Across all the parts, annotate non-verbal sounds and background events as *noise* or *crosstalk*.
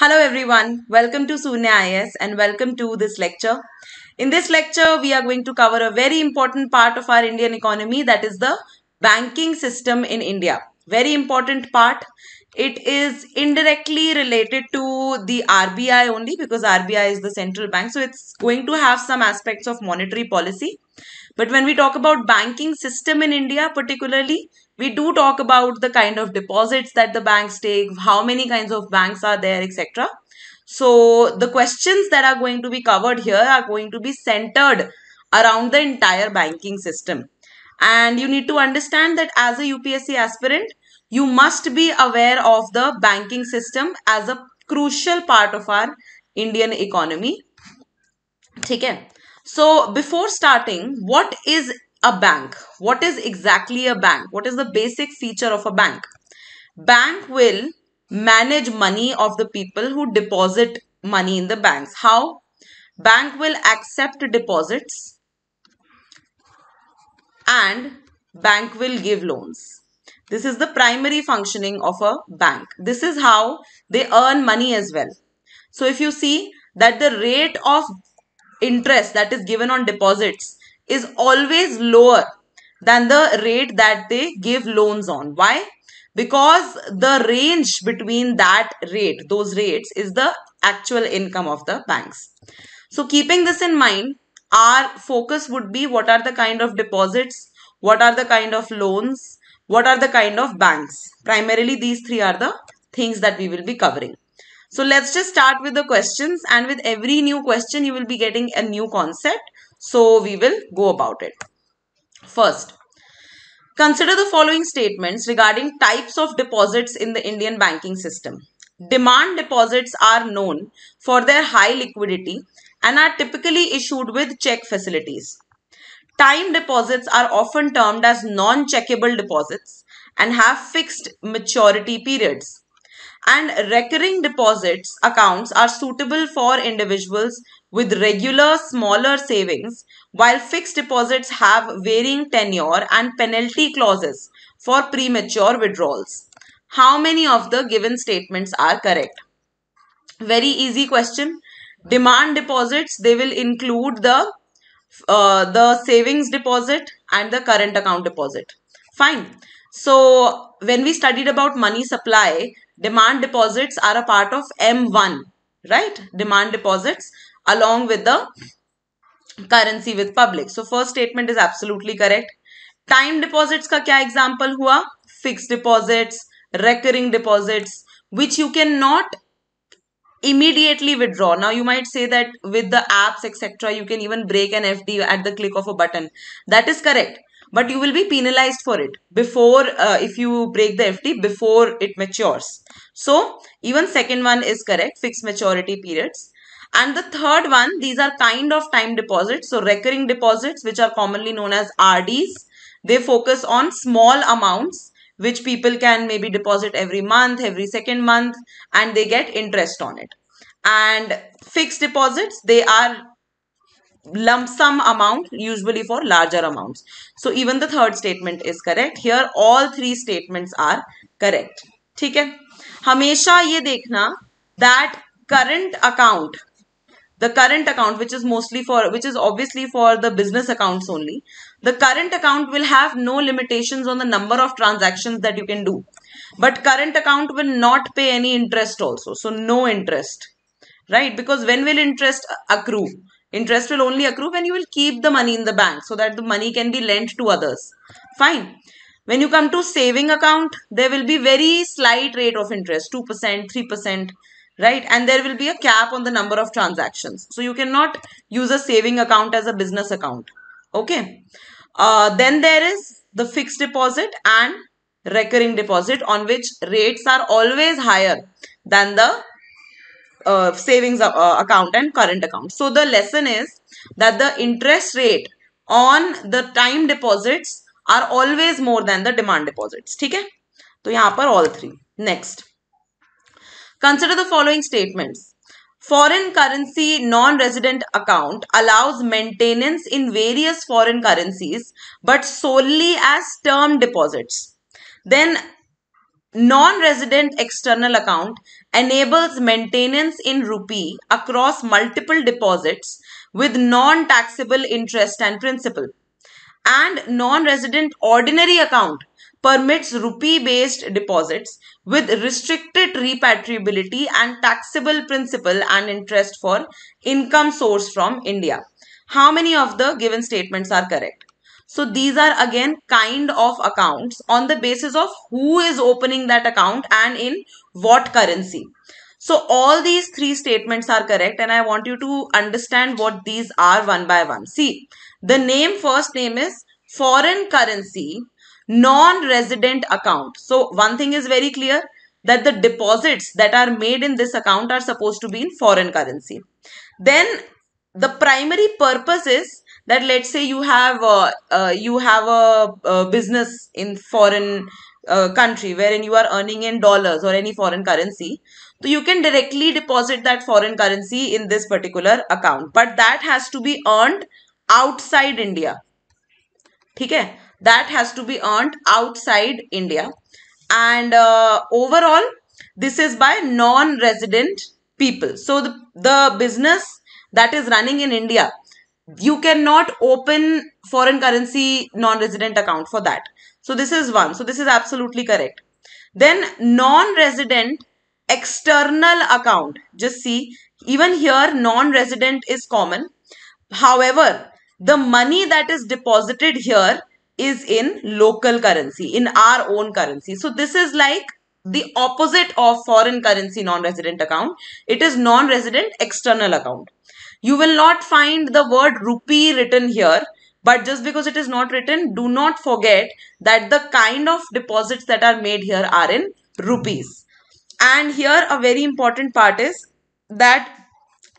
Hello everyone, welcome to Sunya IS and welcome to this lecture. In this lecture, we are going to cover a very important part of our Indian economy that is the banking system in India. Very important part. It is indirectly related to the RBI only because RBI is the central bank. So it's going to have some aspects of monetary policy. But when we talk about banking system in India particularly, we do talk about the kind of deposits that the banks take, how many kinds of banks are there, etc. So the questions that are going to be covered here are going to be centered around the entire banking system. And you need to understand that as a UPSC aspirant, you must be aware of the banking system as a crucial part of our Indian economy. Okay. so before starting what is a bank. What is exactly a bank? What is the basic feature of a bank? Bank will manage money of the people who deposit money in the banks. How? Bank will accept deposits and bank will give loans. This is the primary functioning of a bank. This is how they earn money as well. So if you see that the rate of interest that is given on deposits is always lower than the rate that they give loans on. Why? Because the range between that rate, those rates, is the actual income of the banks. So, keeping this in mind, our focus would be what are the kind of deposits, what are the kind of loans, what are the kind of banks. Primarily, these three are the things that we will be covering. So, let's just start with the questions, and with every new question, you will be getting a new concept. So we will go about it. First, consider the following statements regarding types of deposits in the Indian banking system. Demand deposits are known for their high liquidity and are typically issued with check facilities. Time deposits are often termed as non-checkable deposits and have fixed maturity periods. And recurring deposits accounts are suitable for individuals with regular smaller savings while fixed deposits have varying tenure and penalty clauses for premature withdrawals. How many of the given statements are correct? Very easy question. Demand deposits, they will include the, uh, the savings deposit and the current account deposit. Fine. So when we studied about money supply, demand deposits are a part of M1, right? Demand deposits along with the currency with public. So first statement is absolutely correct. Time deposits ka kya example hua? Fixed deposits, recurring deposits, which you cannot immediately withdraw. Now you might say that with the apps etc. you can even break an FD at the click of a button. That is correct. But you will be penalized for it before uh, if you break the FD before it matures. So even second one is correct. Fixed maturity periods. And the third one, these are kind of time deposits. So recurring deposits, which are commonly known as RDs. They focus on small amounts, which people can maybe deposit every month, every second month, and they get interest on it. And fixed deposits, they are lump sum amount usually for larger amounts. So even the third statement is correct. Here all three statements are correct. ठीक है हमेशा ये देखना that current account the current account which is mostly for which is obviously for the business accounts only the current account will have no limitations on the number of transactions that you can do but current account will not pay any interest also so no interest right because when will interest accrue interest will only accrue when you will keep the money in the bank so that the money can be lent to others fine when you come to saving account there will be very slight rate of interest 2% 3% right and there will be a cap on the number of transactions so you cannot use a saving account as a business account okay uh, then there is the fixed deposit and recurring deposit on which rates are always higher than the uh, savings uh, account and current account so the lesson is that the interest rate on the time deposits are always more than the demand deposits ठीक है तो यहाँ पर all three next Consider the following statements. Foreign currency non-resident account allows maintenance in various foreign currencies but solely as term deposits. Then non-resident external account enables maintenance in rupee across multiple deposits with non-taxable interest and principal. And non-resident ordinary account permits rupee-based deposits with restricted repatriability and taxable principal and interest for income source from India. How many of the given statements are correct? So these are again kind of accounts on the basis of who is opening that account and in what currency. So all these three statements are correct and I want you to understand what these are one by one. See, the name first name is foreign currency non-resident account. So one thing is very clear that the deposits that are made in this account are supposed to be in foreign currency. Then the primary purpose is that let's say you have a, uh, you have a, a, business in foreign uh, country wherein you are earning in dollars or any foreign currency so you can directly deposit that foreign currency in this particular account but that has to be earned outside india ठीक है that has to be earned outside India. And uh, overall, this is by non-resident people. So the, the business that is running in India, you cannot open foreign currency non-resident account for that. So this is one. So this is absolutely correct. Then non-resident external account. Just see, even here non-resident is common. However, the money that is deposited here is in local currency, in our own currency. So this is like the opposite of foreign currency non-resident account. It is non-resident external account. You will not find the word rupee written here. But just because it is not written, do not forget that the kind of deposits that are made here are in rupees. And here a very important part is that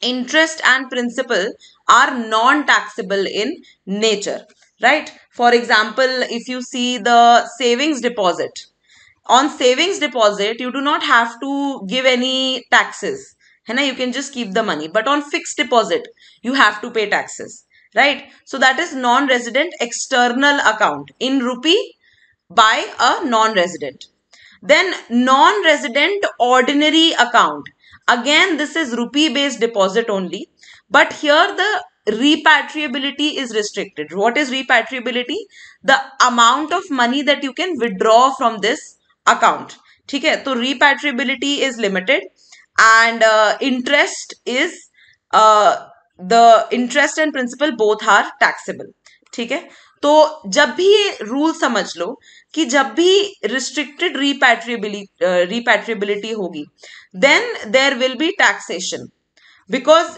interest and principal are non-taxable in nature right? For example, if you see the savings deposit, on savings deposit, you do not have to give any taxes. Henna, you can just keep the money. But on fixed deposit, you have to pay taxes, right? So that is non-resident external account in rupee by a non-resident. Then non-resident ordinary account. Again, this is rupee based deposit only. But here the repatriability is restricted. What is repatriability? The amount of money that you can withdraw from this account. theek hai to repatriability is limited and uh, interest is uh, the interest and principal both are taxable. theek hai तो जब भी ये rule समझ लो कि जब भी restricted repatriability repatriability होगी then there will be taxation because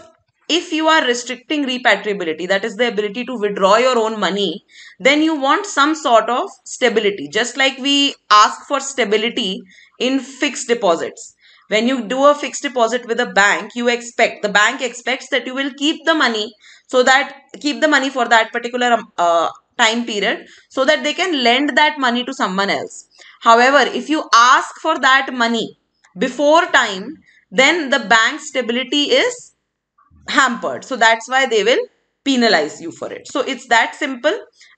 if you are restricting repatriability, that is the ability to withdraw your own money, then you want some sort of stability. Just like we ask for stability in fixed deposits. When you do a fixed deposit with a bank, you expect, the bank expects that you will keep the money so that, keep the money for that particular um, uh, time period so that they can lend that money to someone else. However, if you ask for that money before time, then the bank stability is hampered. So that's why they will penalize you for it. So it's that simple.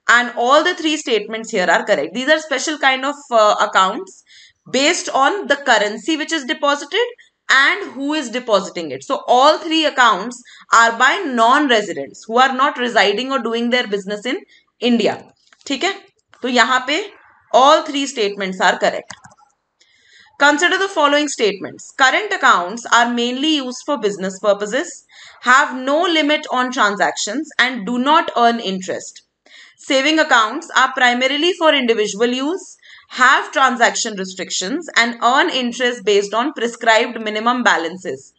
And all the three statements here are correct. These are special kind of uh, accounts based on the currency which is deposited and who is depositing it. So all three accounts are by non-residents who are not residing or doing their business in India. ठीक है तो यहाँ पे all three statements are correct. Consider the following statements. Current accounts are mainly used for business purposes have no limit on transactions and do not earn interest. Saving accounts are primarily for individual use, have transaction restrictions and earn interest based on prescribed minimum balances.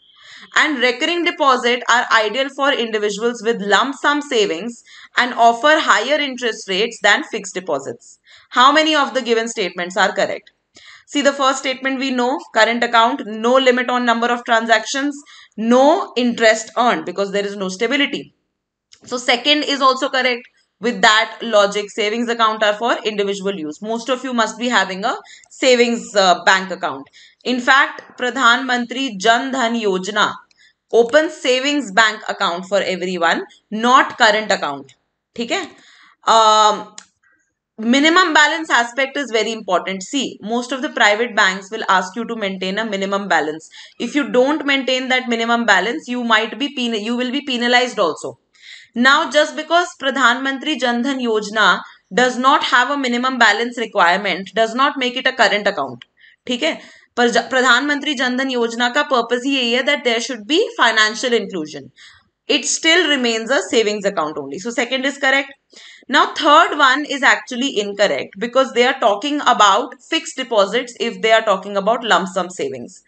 And recurring deposit are ideal for individuals with lump sum savings and offer higher interest rates than fixed deposits. How many of the given statements are correct? See the first statement we know, current account, no limit on number of transactions, no interest earned because there is no stability. So second is also correct. With that logic, savings account are for individual use. Most of you must be having a savings uh, bank account. In fact, Pradhan Mantri Jan Dhan Yojana opens savings bank account for everyone, not current account. ठीक है um, minimum balance aspect is very important see most of the private banks will ask you to maintain a minimum balance if you don't maintain that minimum balance you might be you will be penalized also now just because pradhan mantri jan dhan yojana does not have a minimum balance requirement does not make it a current account ठीक है पर प्रधानमंत्री जनधन योजना का purpose ही यही है that there should be financial inclusion it still remains a savings account only. So second is correct. Now third one is actually incorrect because they are talking about fixed deposits if they are talking about lump sum savings.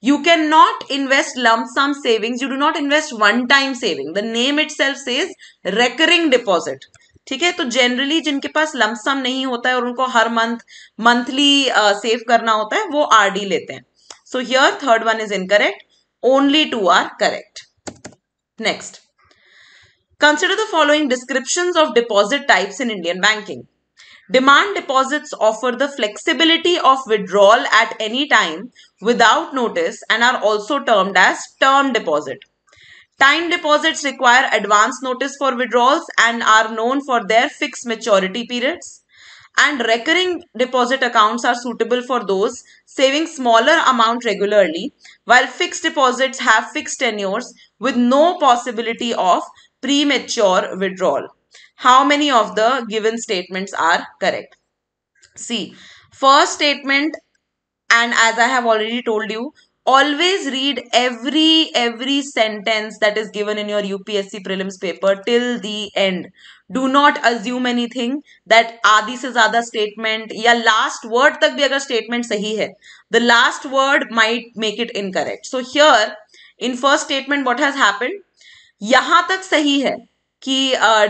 You cannot invest lump sum savings. You do not invest one time saving. The name itself says recurring deposit. ठीक है तो generally जिनके पास lump sum नहीं होता है और उनको हर month monthly save करना होता है वो आरडी लेते हैं so here third one is incorrect only two are correct Next, consider the following descriptions of deposit types in Indian banking. Demand deposits offer the flexibility of withdrawal at any time without notice and are also termed as term deposit. Time deposits require advance notice for withdrawals and are known for their fixed maturity periods. And recurring deposit accounts are suitable for those saving smaller amount regularly, while fixed deposits have fixed tenures with no possibility of premature withdrawal. How many of the given statements are correct? See, first statement and as I have already told you, always read every every sentence that is given in your UPSC prelims paper till the end. Do not assume anything that आधी से ज़्यादा statement या last word तक भी अगर statement सही है, the last word might make it incorrect. So here in first statement what has happened यहां तक सही है कि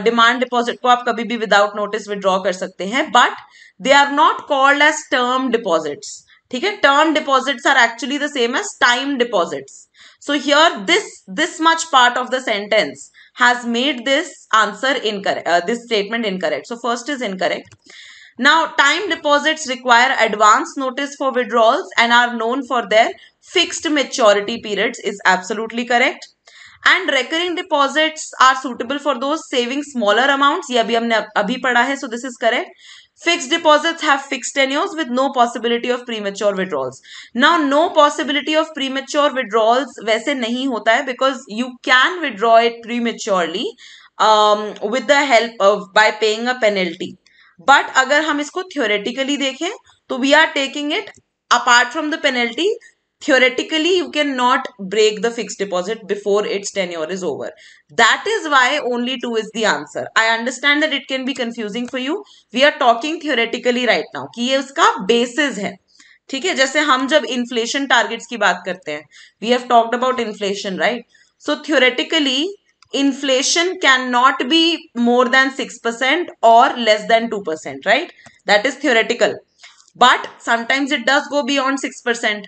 डिमांड uh, डिपॉजिट को आप कभी भी विदाउट नोटिस विद्रॉ कर सकते हैं but they are not called as term deposits ठीक है term deposits are actually the same as time deposits so here this this much part of the sentence has made this answer incorrect this statement incorrect so first is incorrect Now, time deposits require advance notice for withdrawals and are known for their fixed maturity periods is absolutely correct. And recurring deposits are suitable for those saving smaller amounts. ये अभी हमने अभी पढ़ा है so this is fixed deposits have fixed tenures with no possibility of premature withdrawals now no possibility of premature withdrawals वैसे नहीं होता है because you can withdraw it prematurely um, with the help of by paying a penalty but अगर हम इसको theoretically देखें तो we are taking it apart from the penalty theoretically you can not break the fix deposit before its tenure is over that is why only two is the answer I understand that it can be confusing for you we are talking theoretically right now कि ये उसका basis है ठीक है जैसे हम जब inflation targets की बात करते हैं we have talked about inflation right so theoretically inflation cannot be more than 6% or less than 2%, right? That is theoretical. But sometimes it does go beyond 6%.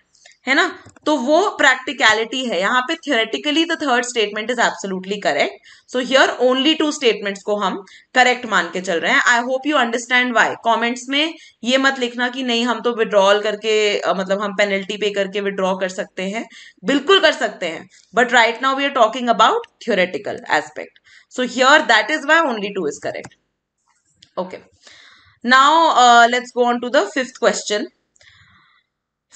है ना तो वो प्रैक्टिकलिटी है यहाँ पे theoretically the third statement is absolutely correct so here only two statements को हम correct मान के चल रहे हैं I hope you understand why comments में ये मत लिखना कि नहीं हम तो विड्रॉल करके मतलब हम पेनल्टी पे करके विड्रॉ कर सकते हैं बिल्कुल कर सकते हैं but right now we are talking about theoretical aspect so here that is why only two is correct okay now let's go on to the fifth question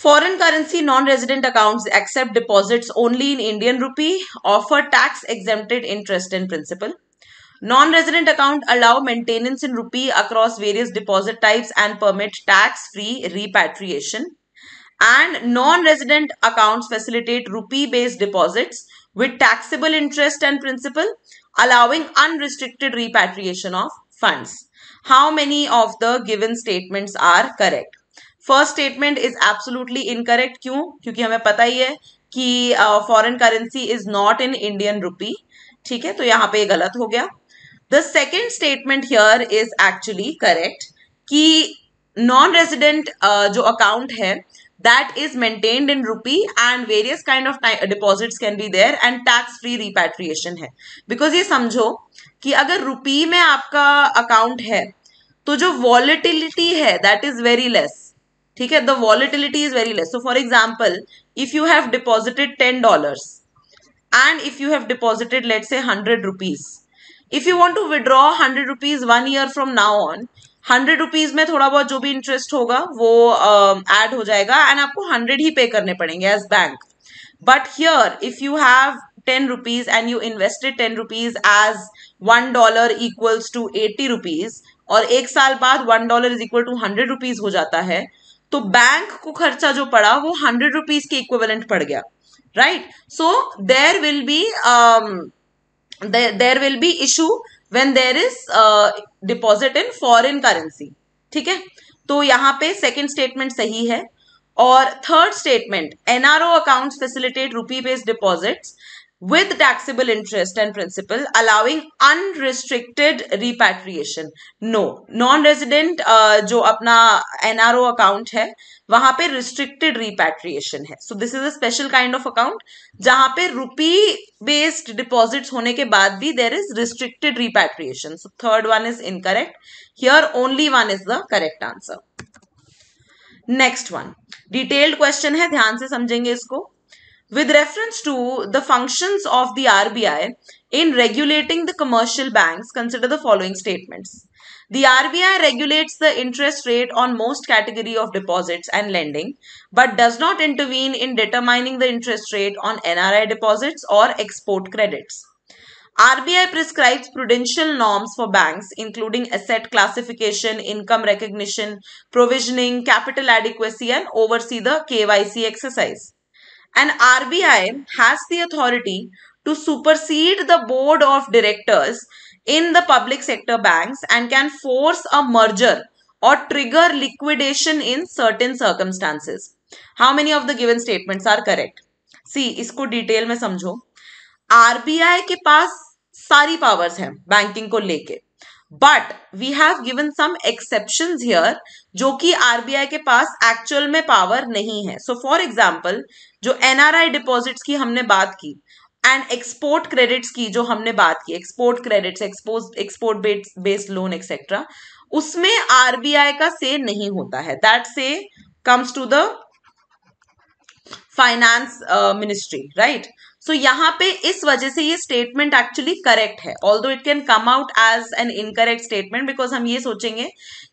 Foreign currency non-resident accounts accept deposits only in Indian rupee, offer tax-exempted interest and principal. Non-resident account allow maintenance in rupee across various deposit types and permit tax-free repatriation. And non-resident accounts facilitate rupee-based deposits with taxable interest and principal, allowing unrestricted repatriation of funds. How many of the given statements are correct? First statement is absolutely incorrect क्यों क्योंकि हमें पता ही है कि foreign currency is not in Indian rupee ठीक है तो यहाँ पे गलत हो गया the second statement here is actually correct कि नॉन रेजिडेंट जो अकाउंट है that is maintained in rupee and various kind of deposit can be there and tax free repatriation है बिकॉज ये समझो कि अगर रुपी में आपका अकाउंट है तो जो वॉलिटिलिटी है दैट इज वेरी लेस ठीक है the volatility is very less so for example if you have deposited ten dollars and if you have deposited let say hundred rupees if you want to withdraw hundred rupees one year from now on hundred rupees में थोड़ा बहुत जो भी interest होगा वो add um, uh, हो जाएगा and आपको हंड्रेड ही पे करने पड़ेंगे as bank but here if you have ten rupees and you invested ten rupees as one dollar equals to eighty rupees और एक साल बाद one dollar is equal to hundred rupees हो जाता है तो बैंक को खर्चा जो पड़ा वो हंड्रेड रुपीज के इक्विवेलेंट पड़ गया right so there will be there will be issue when there is deposit in foreign currency ठीक है तो यहाँ पे सेकेंड स्टेटमेंट सही है और third statement NRO account facilitate rupee based deposits with taxable interest and principal allowing unrestricted repatriation no non resident uh, जो अपना एनआरओ अकाउंट है वहां पे रिस्ट्रिक्टेड रिपैट्रिएशन है so this is a special kind of account जहां पे rupee based deposits होने के बाद भी there is restricted repatriation so third one is incorrect here only one is the correct answer next one detailed question है ध्यान से समझेंगे इसको with reference to the functions of the RBI in regulating the commercial banks, consider the following statements. The RBI regulates the interest rate on most category of deposits and lending, but does not intervene in determining the interest rate on NRI deposits or export credits. RBI prescribes prudential norms for banks, including asset classification, income recognition, provisioning, capital adequacy, and oversee the KYC exercise. and RBI has the authority to supersede the board of directors in the public sector banks and can force a merger or trigger liquidation in certain circumstances. How many of the given statements are correct? see isko detail mein samjho rbi ke paas सारी powers हैं banking को लेके but we have given some exception here जो कि RBI के पास actual में power नहीं है सो फॉर एग्जाम्पल जो एनआरआई डिपोजिट की हमने बात की एंड एक्सपोर्ट क्रेडिट्स की जो हमने बात की export credits export export based loan etcetera उसमें आरबीआई का से नहीं होता है दैट से comes to the finance ministry right so तो so, यहाँ पे इस वजह से ये स्टेटमेंट एक्चुअली करेक्ट है although it can come out as an incorrect statement because हम ये सोचेंगे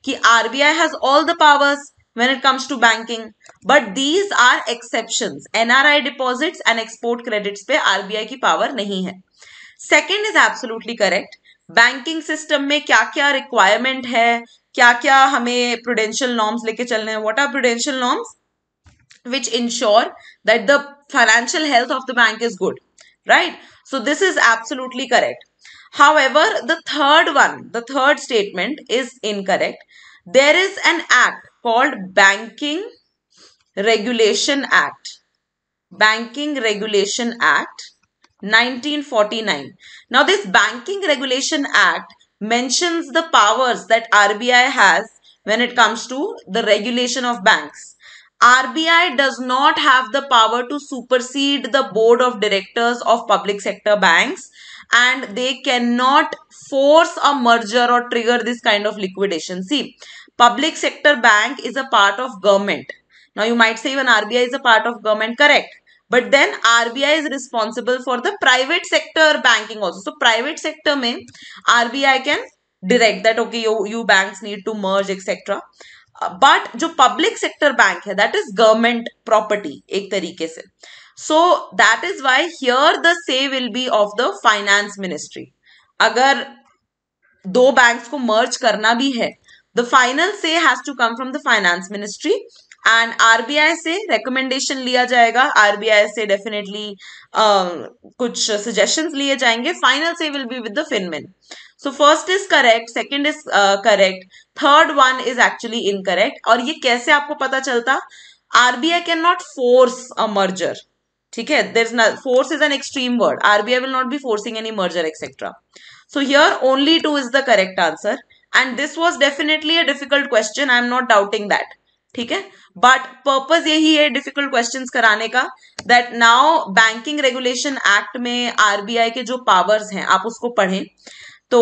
कि RBI has all the powers when it comes to banking but these are exceptions nri deposits and export credit पे RBI की power नहीं है second is absolutely correct banking system में क्या क्या रिक्वायरमेंट है क्या क्या हमें प्रोडेंशियल नॉर्म्स लेके चलने हैं what are prudential norms which ensure that the financial health of the bank is good right so this is absolutely correct however the third one the third statement is incorrect there is an act called banking regulation act banking regulation act 1949 now this banking regulation act mentions the powers that RBI has when it comes to the regulation of banks RBI does not have the power to supersede the board of directors of public sector banks and they cannot force a merger or trigger this kind of liquidation. See, public sector bank is a part of government. Now you might say even RBI is a part of government, correct? But then RBI is responsible for the private sector banking also. So private sector mein RBI can direct that okay you, you banks need to merge etc but जो public sector bank है that is government property एक तरीके से so that is why here the say will be of the finance ministry अगर दो banks को merge करना भी है the final say has to come from the finance ministry and RBI से रिकमेंडेशन लिया जाएगा आरबीआई से डेफिनेटली uh, कुछ सजेशन लिए जाएंगे final say will be with the finmin so first is correct second is correct third one is actually incorrect और ये कैसे आपको पता चलता RBI can not force a merger ठीक है there is force is an extreme word RBI will not be forcing any merger etcetera so here only two is the correct answer and this was definitely a difficult question I am not doubting that ठीक है but purpose यही है difficult question कराने का that now banking regulation act में RBI के जो powers हैं आप उसको पढ़ें तो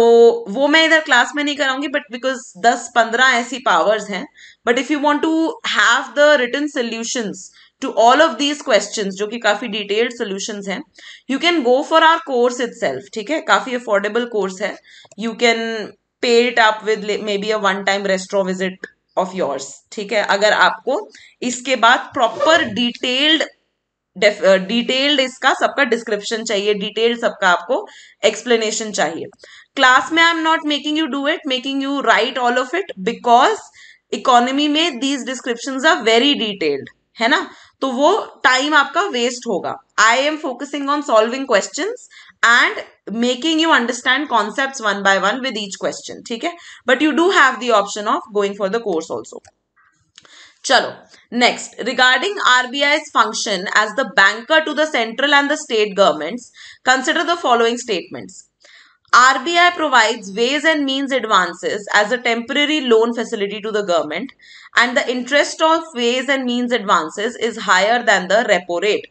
वो मैं इधर क्लास में नहीं कराऊंगी बट बिकॉज दस पंद्रह ऐसी पावर्स हैं but if you want to have the return solutions to all of these question जो कि काफी डिटेल्ड सोल्यूशन हैं you can go for our course self ठीक है काफी अफोर्डेबल कोर्स है you can pay it up with maybe a one time restore visit of yours ठीक है अगर आपको इसके बाद प्रॉपर डिटेल्ड डिटेल्ड इसका सबका डिस्क्रिप्शन चाहिए डिटेल्ड सबका आपको एक्सप्लेनेशन चाहिए क्लास में I am not making you do it making you write all of it because economy में these description are very detailed है ना तो वो टाइम आपका वेस्ट होगा I am focusing on solving question and making you understand concept one by one with each question ठीक है but you do have the option of going for the course also चलो next regarding RBI function as the banker to the central and the state governments consider the following statements RBI provides ways and means advances as a temporary loan facility to the government and the interest of ways and means advances is higher than the repo rate.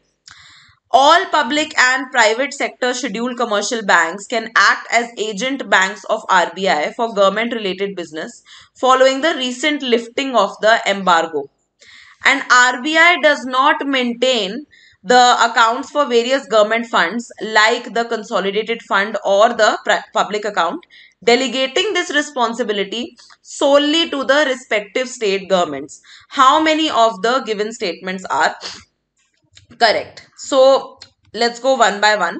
All public and private sector scheduled commercial banks can act as agent banks of RBI for government related business following the recent lifting of the embargo. And RBI does not maintain the accounts for various government funds like the consolidated fund or the public account, delegating this responsibility solely to the respective state governments. How many of the given statements are correct? So let's go one by one.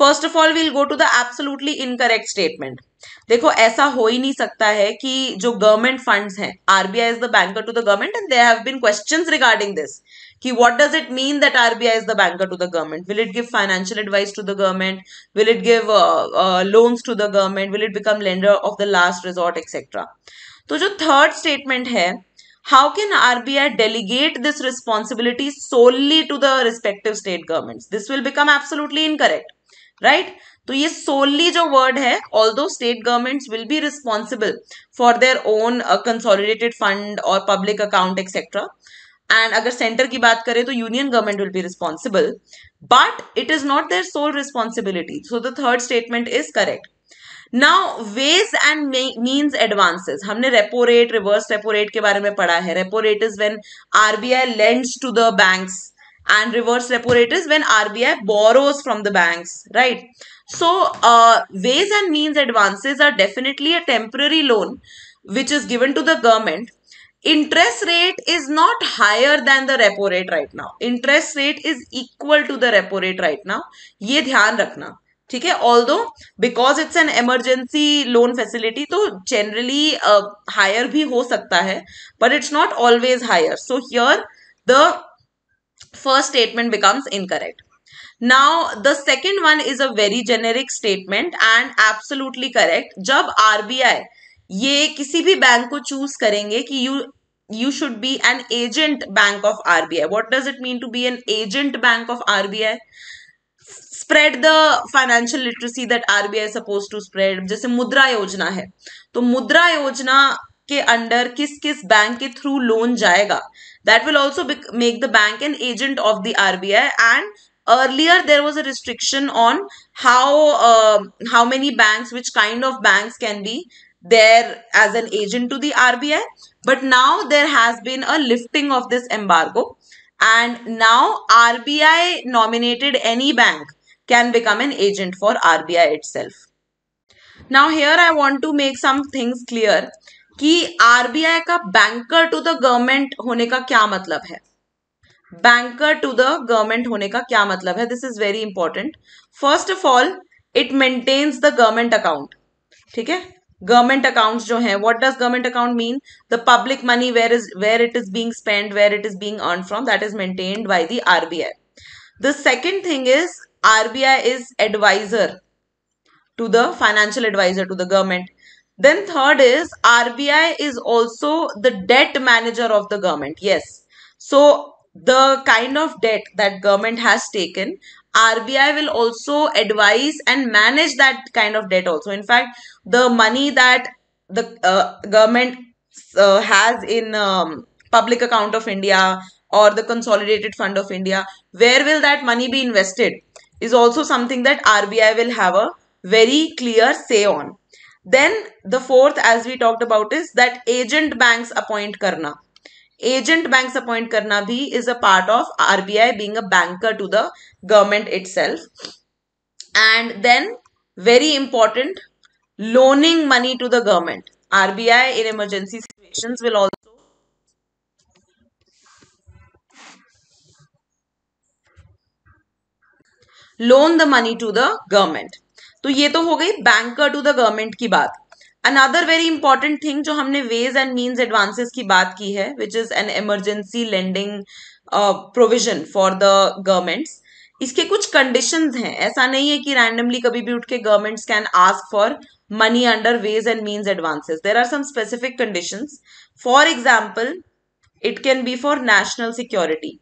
all, we'll go to the absolutely incorrect statement. Statement देखो ऐसा हो ही नहीं सकता है कि जो government funds हैं RBI is the banker to the government and there have been questions regarding this कि what does it mean that RBI is the banker to the government? Will it give financial advice to the government? Will it give uh, uh, loans to the government? Will it become lender of the last resort, etc.? तो जो third statement है how can RBI delegate this responsibility solely to the respective state governments? This will become absolutely incorrect, right? तो ये solely जो word है, although state governments will be responsible for their own uh, consolidated fund or public account etc. And अगर centre की बात करें तो union government will be responsible but it is not their sole responsibility so the third statement is correct now ways and means advances हमने repo rate reverse repo rate के बारे में पढ़ा है repo rate is when RBI lends to the banks and reverse repo rate is when RBI borrows from the bank right so ways and means advances are definitely a temporary loan which is given to the government interest rate is not higher than the repo rate right now interest rate is equal to the repo rate right now ये ध्यान रखना ठीक है although because it's an emergency loan facility तो generally higher भी हो सकता है but it's not always higher so here the first statement becomes incorrect now the second one is a very generic statement and absolutely correct जब आर ये किसी भी बैंक को चूज करेंगे कि you you should be an agent bank of RBI. What does it mean to be an agent bank of RBI? Spread the financial literacy that RBI suppose to spread जैसे मुद्रा योजना है तो मुद्रा योजना के अंडर किस किस बैंक के थ्रू लोन जाएगा that will also make the bank an agent of the RBI and earlier there was a restriction on how uh, how many banks which kind of banks can be there as an agent to the RBI. But now there has been a lifting of this embargo. And now RBI nominated any bank can become an agent for RBI itself. Now here I want to make some things clear कि RBI का banker to the government होने का क्या मतलब है? Banker to the government होने का क्या मतलब है? This is very important. First of all, it maintains the government account. ठीक है? गवर्नमेंट accounts, जो हैं what does government account mean the public money where is where it is being spend where it is being earn from that is maintained by the is the second thing is is adviser to the financial advisor to the government then third is rbi is also the debt manager of the government yes so the kind of debt that government has taken rbi will also advise and manage that kind of debt also in fact the money that the uh, government uh, has in um, public account of India or the consolidated fund of India, where will that money be invested is also something that RBI will have a very clear say on. Then the fourth, as we talked about, is that agent banks appoint karna. Agent banks appoint karna bhi is a part of RBI being a banker to the government itself. And then very important loaning money to the government. RBI in emergency situations will also loan the money to the government. तो ये तो हो गई banker to the government की बात another very important thing जो हमने veg and mean advances की बात की है which is an emergency lending provision for the governments इसके कुछ कंडीशंस हैं ऐसा नहीं है कि रैंडमली कभी भी उठ के governments can ask for money under ways and means advances. There are some specific conditions. For example, it can be for national security.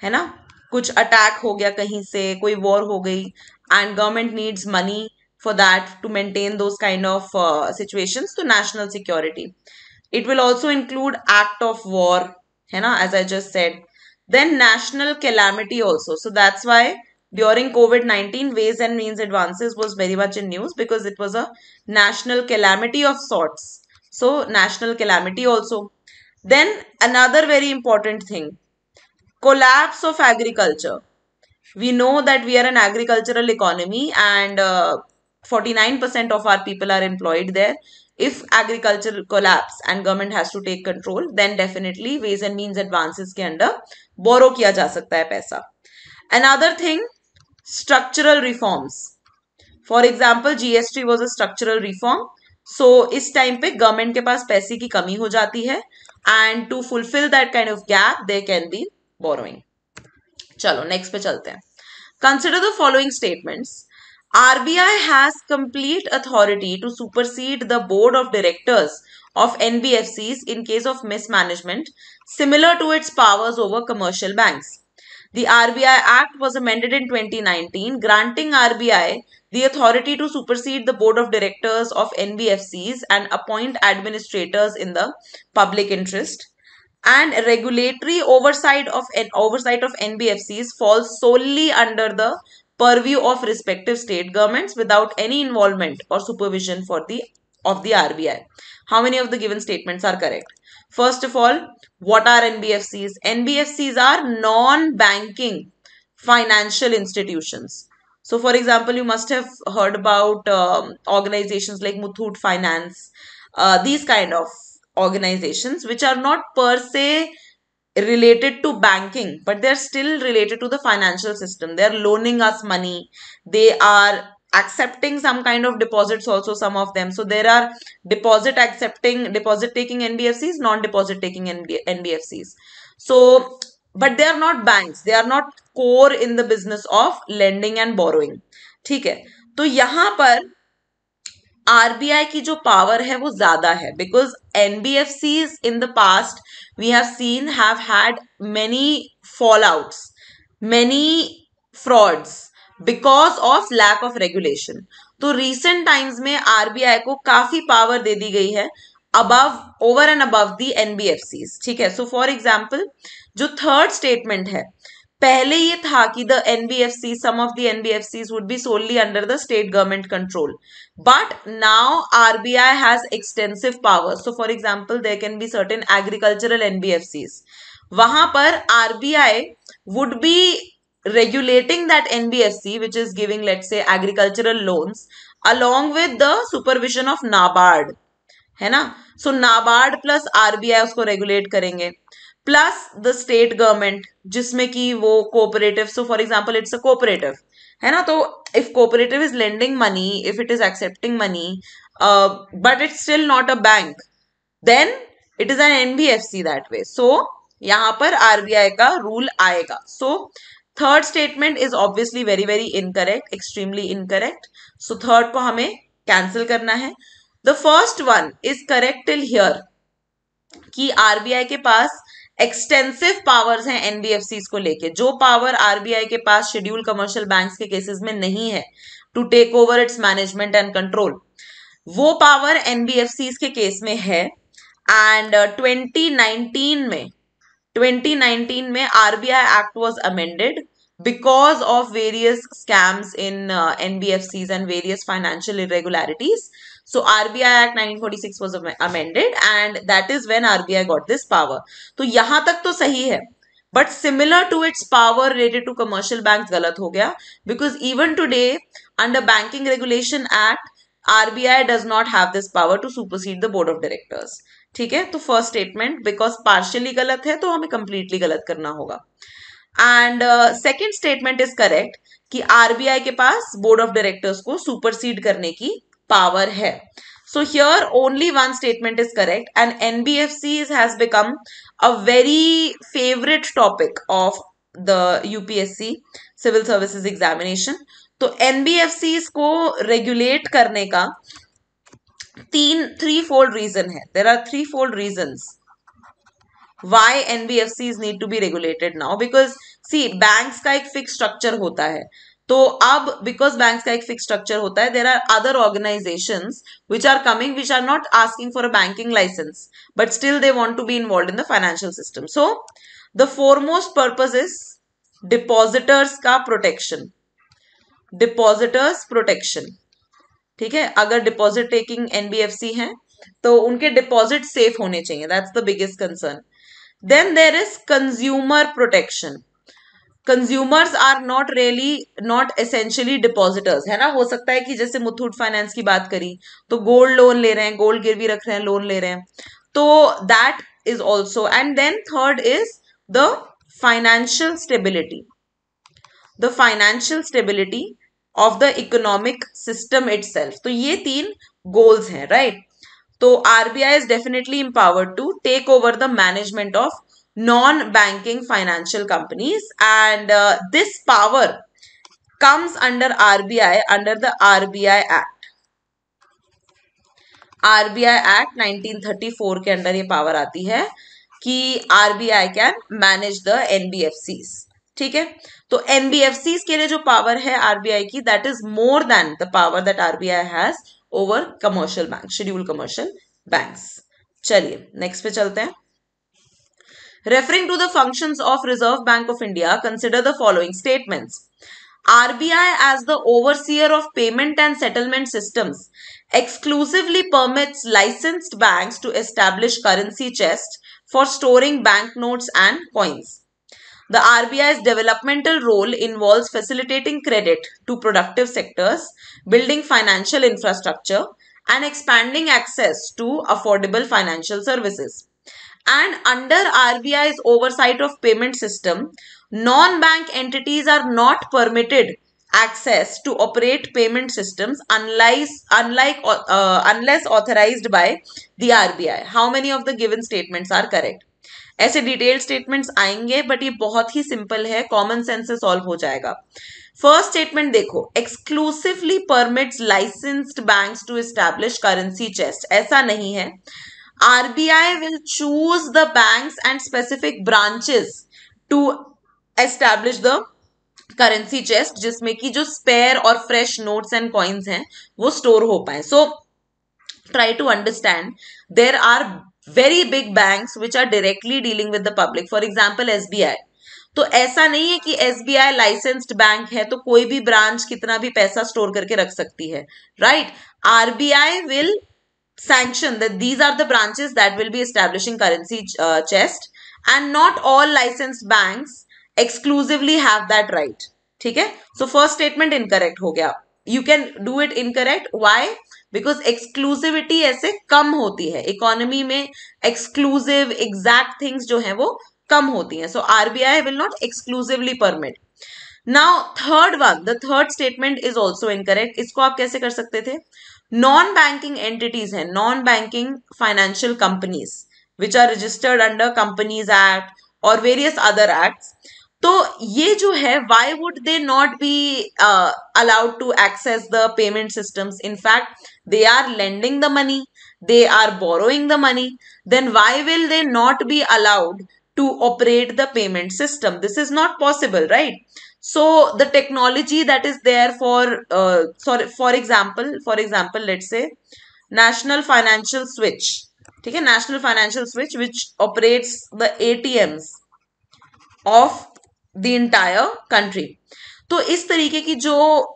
Hai na? Kuch attack ho gaya kahin se, koi war ho gayi, and government needs money for that to maintain those kind of uh, situations to national security. It will also include act of war, hai na? as I just said. Then national calamity also. So that's why during COVID-19 ways and means advances was very much in news because it was a national calamity of sorts. So national calamity also. Then another very important thing, collapse of agriculture. We know that we are an agricultural economy and 49% uh, of our people are employed there. If agriculture collapse and government has to take control, then definitely ways and means advances can under borrow किया जा सकता है पैसा. Another thing, structural reforms for example GST was a structural reform so इस time पे government के पास पैसे की कमी हो जाती है and to fulfil that kind of gap they can be borrowing चलो नेक्स्ट पे चलते हैं consider the following statements RBI has complete authority to supersede the board of directors of NBFCs in case of mismanagement, similar to its powers over commercial banks. The RBI Act was amended in 2019, granting RBI the authority to supersede the board of directors of NBFCs and appoint administrators in the public interest. And regulatory oversight of an oversight of NBFCs falls solely under the purview of respective state governments without any involvement or supervision for the of the RBI. How many of the given statements are correct? First of all, what are NBFCs? NBFCs are non-banking financial institutions. So, for example, you must have heard about um, organizations like Muthoot Finance, uh, these kind of organizations, which are not per se related to banking, but they're still related to the financial system. They're loaning us money. They are accepting some kind of deposits also some of them so there are deposit accepting deposit taking nbfcs non deposit taking nbfcs so but they are not banks they are not core in the business of lending and borrowing ठीक है तो यहां पर RBI की जो power है वो ज्यादा है Because NBFCs in the past we have seen have had many fallouts, many frauds. Because of lack of regulation तो रिसेंट टाइम्स में आरबीआई को काफी पावर दे दी गई है above over and above the NBFC ठीक है सो फॉर एग्जाम्पल जो थर्ड स्टेटमेंट है पहले ये था कि the NBFC some of the NBFC would be solely under the state government control but now RBI has extensive power so for example there can be certain agricultural NBFC वहां पर RBI would be regulating that NBFC, which is giving, let's say, agricultural loans, along with the supervision of NABARD है ना so NABARD plus RBI उसको regulate करेंगे plus the state government जिसमें कि वो cooperative so for example it's a cooperative है ना तो if cooperative is lending money if it is accepting money but it's still not a bank then it is an NBFC that way so यहाँ पर RBI का rule आएगा so third statement is obviously very very incorrect extremely incorrect so third को हमें cancel करना है the first one is correct till here कि RBI के पास एक्सटेंसिव पावर्स हैं एनबीएफसी को लेके जो पावर आरबीआई के पास शेड्यूल कमर्शियल बैंक्स के केसेस में नहीं है to take over its management and control वो पावर एनबीएफसी के केस में है एंड uh, 2019 में 2019 में RBI act was amended because of various scams in N B F Cs and various financial irregularities so RBI act 1946 was amended and that is when RBI got this power तो यहां तक तो सही है but similar to its power related to commercial bank गलत हो गया because even today under banking regulation act RBI does not have this power to supersede the board of directors ठीक है तो फर्स्ट स्टेटमेंट बिकॉज पार्शियली गलत है तो हमें कंप्लीटली गलत करना होगा and second statement is correct कि आरबीआई के पास बोर्ड ऑफ डायरेक्टर्स को सुपरसीड करने की पावर है so here only one statement is correct and NBFC has become a very favourite topic of the UPSC civil services examination तो NBFC को regulate करने का तीन थ्री फोल्ड रीजन है there are three fold reason why NBFCs need to be regulated now because see banks का एक fix structure होता है तो अब बिकॉज बैंक का एक फिक्स स्ट्रक्चर होता है there are other organisation which are coming which are not asking for a banking licence but still they want to be involve in the financial system so the foremost purpose is depositors का protection depositors protection ठीक है अगर deposit taking NBFC हैं तो उनके deposit safe होने चाहिए that's the biggest concern then there is consumer protection consumers are not really not essentially depositors है ना हो सकता है कि जैसे मुथूट फाइनेंस की बात करी तो गोल्ड लोन ले रहे हैं गोल्ड गिरवी रख रहे हैं लोन ले रहे हैं तो that is also and then third is the financial stability the financial stability of the economic system itself तो ये तीन गोल्स हैं राइट तो RBI is definitely empowered to take over the management of non banking financial companies and this power comes under act R B I act nineteen thirty 1934 के under ये power आती है कि RBI can manage the see ठीक है तो NBFC के लिए जो पावर है आरबीआई की that is more than the power that RBI has over commercial bank schedule commercial banks चलिए नेक्स्ट पे चलते हैं referring to the functions of reserve bank of India consider the following statements RBI as the overseer of payment and settlement systems exclusively permits licensed banks to establish currency chests for storing banknotes and coins. The RBI's developmental role involves facilitating credit to productive sectors, building financial infrastructure, and expanding access to affordable financial services. And under RBI's oversight of payment system, non-bank entities are not permitted access to operate payment systems unless unlike uh, unless authorized by the RBI. How many of the given statements are correct? ऐसे detailed statements आएंगे but ये बहुत ही simple है common sense से solve हो जाएगा first statement देखो exclusively permits licensed banks to establish currency chest ऐसा नहीं है RBI will choose the banks and specific branches to establish the currency chest जिसमें कि जो स्पेयर और फ्रेश नोट्स एंड कॉइन्स हैं वो स्टोर हो पाए so try to understand there are very big banks which are directly dealing with the public for example SBI तो ऐसा नहीं है कि S B I licensed bank है तो कोई भी ब्रांच कितना भी पैसा स्टोर करके रख सकती है right RBI will sanction that these are the branches that will be establishing currency uh, chest and not all licensed banks exclusively have that right ठीक है सो फर्स्ट स्टेटमेंट इनकरेक्ट हो गया you can do it incorrect why because exclusivity ऐसे कम होती है economy में exclusive exact things जो है वो कम होती हैं so RBI will not exclusively permit now third work the third statement is also incorrect इसको आप कैसे कर सकते थे नॉन बैंकिंग एंटिटीज हैं non banking financial companies which are registered under companies act और वेरियस अदर एक्ट तो ये जो है why would they not be allowed to access the payment systems in fact They are lending the money. They are borrowing the money. Then why will they not be allowed to operate the payment system? This is not possible, right? So the technology that is there for, uh, sorry, for example, for example, let's say National Financial Switch. Okay, national financial switch which operates the ATMs of the entire country. So this इस the की